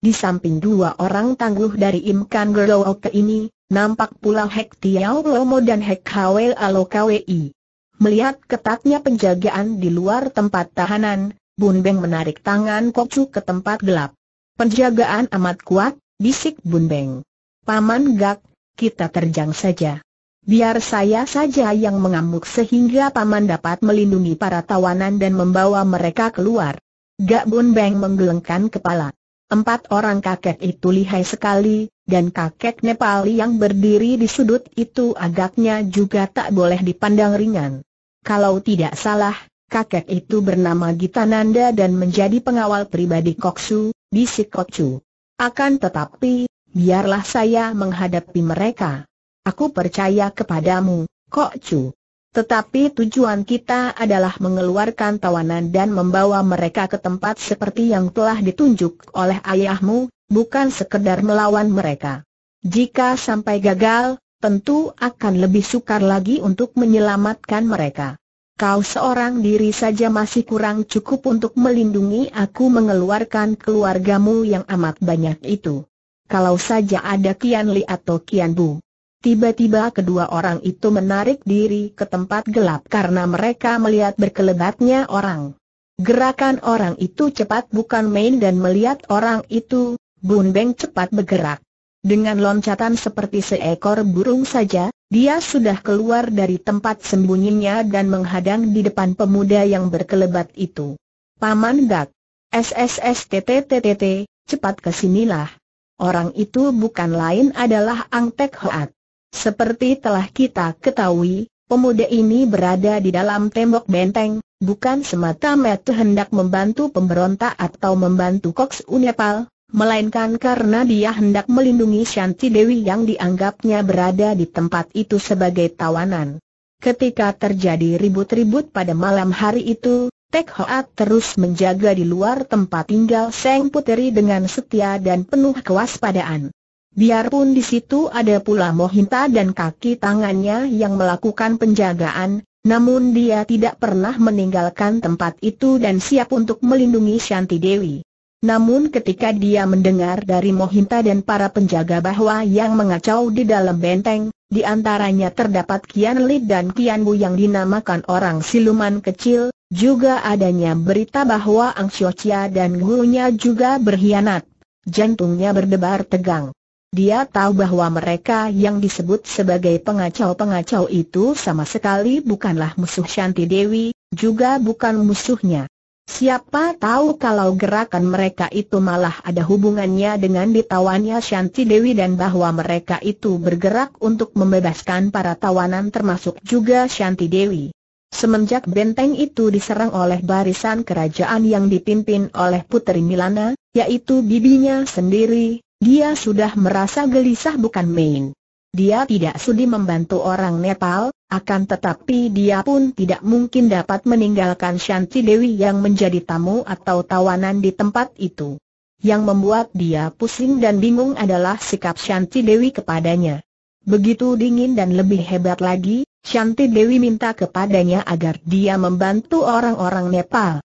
Di samping dua orang tangguh dari Imkan Gerooke ini, nampak pula Hek Tiao Lomo dan Hek Hwel Alo Kwi. Melihat ketatnya penjagaan di luar tempat tahanan, Bun Beng menarik tangan Kok Chu ke tempat gelap. Penjagaan amat kuat, bisik Bun Beng. Paman Gak, kita terjang saja. Biar saya saja yang mengamuk sehingga paman dapat melindungi para tawanan dan membawa mereka keluar. Gak Bun Beng menggelengkan kepala. Empat orang kakek itu lihai sekali, dan kakek Nepali yang berdiri di sudut itu agaknya juga tak boleh dipandang ringan. Kalau tidak salah, Kakek itu bernama Gitananda dan menjadi pengawal pribadi Koksu, di Koksu. Akan tetapi, biarlah saya menghadapi mereka. Aku percaya kepadamu, Kokcu. Tetapi tujuan kita adalah mengeluarkan tawanan dan membawa mereka ke tempat seperti yang telah ditunjuk oleh ayahmu, bukan sekedar melawan mereka. Jika sampai gagal, tentu akan lebih sukar lagi untuk menyelamatkan mereka. Kau seorang diri saja masih kurang cukup untuk melindungi aku mengeluarkan keluargamu yang amat banyak itu. Kalau saja ada Kian Li atau Kian Bu. Tiba-tiba kedua orang itu menarik diri ke tempat gelap karena mereka melihat berkelebatnya orang. Gerakan orang itu cepat bukan main dan melihat orang itu, Bun Beng cepat bergerak. Dengan loncatan seperti seekor burung saja, dia sudah keluar dari tempat sembunyinya dan menghadang di depan pemuda yang berkelebat itu. Paman Gak, SSSTTTTT, cepat kesinilah. Orang itu bukan lain adalah Ang Tek Hoat. Seperti telah kita ketahui, pemuda ini berada di dalam tembok benteng, bukan semata-mata hendak membantu pemberontak atau membantu Koks Unepal, melainkan karena dia hendak melindungi Shanti Dewi yang dianggapnya berada di tempat itu sebagai tawanan. Ketika terjadi ribut-ribut pada malam hari itu, Tek Hoat terus menjaga di luar tempat tinggal Seng Puteri dengan setia dan penuh kewaspadaan. Biarpun di situ ada pula Mohinta dan kaki tangannya yang melakukan penjagaan, namun dia tidak pernah meninggalkan tempat itu dan siap untuk melindungi Shanti Dewi. Namun ketika dia mendengar dari Mohinta dan para penjaga bahwa yang mengacau di dalam benteng, di antaranya terdapat Kian Li dan Kian Bu yang dinamakan orang siluman kecil, juga adanya berita bahwa Ang Xiochia dan gurunya juga berkhianat. Jantungnya berdebar tegang. Dia tahu bahwa mereka yang disebut sebagai pengacau-pengacau itu sama sekali bukanlah musuh Shanti Dewi, juga bukan musuhnya. Siapa tahu kalau gerakan mereka itu malah ada hubungannya dengan ditawannya Shanti Dewi dan bahwa mereka itu bergerak untuk membebaskan para tawanan termasuk juga Shanti Dewi. Semenjak benteng itu diserang oleh barisan kerajaan yang dipimpin oleh Putri Milana, yaitu bibinya sendiri, dia sudah merasa gelisah bukan main. Dia tidak sudi membantu orang Nepal, akan tetapi dia pun tidak mungkin dapat meninggalkan Shanti Dewi yang menjadi tamu atau tawanan di tempat itu. Yang membuat dia pusing dan bingung adalah sikap Shanti Dewi kepadanya. Begitu dingin dan lebih hebat lagi, Shanti Dewi minta kepadanya agar dia membantu orang-orang Nepal.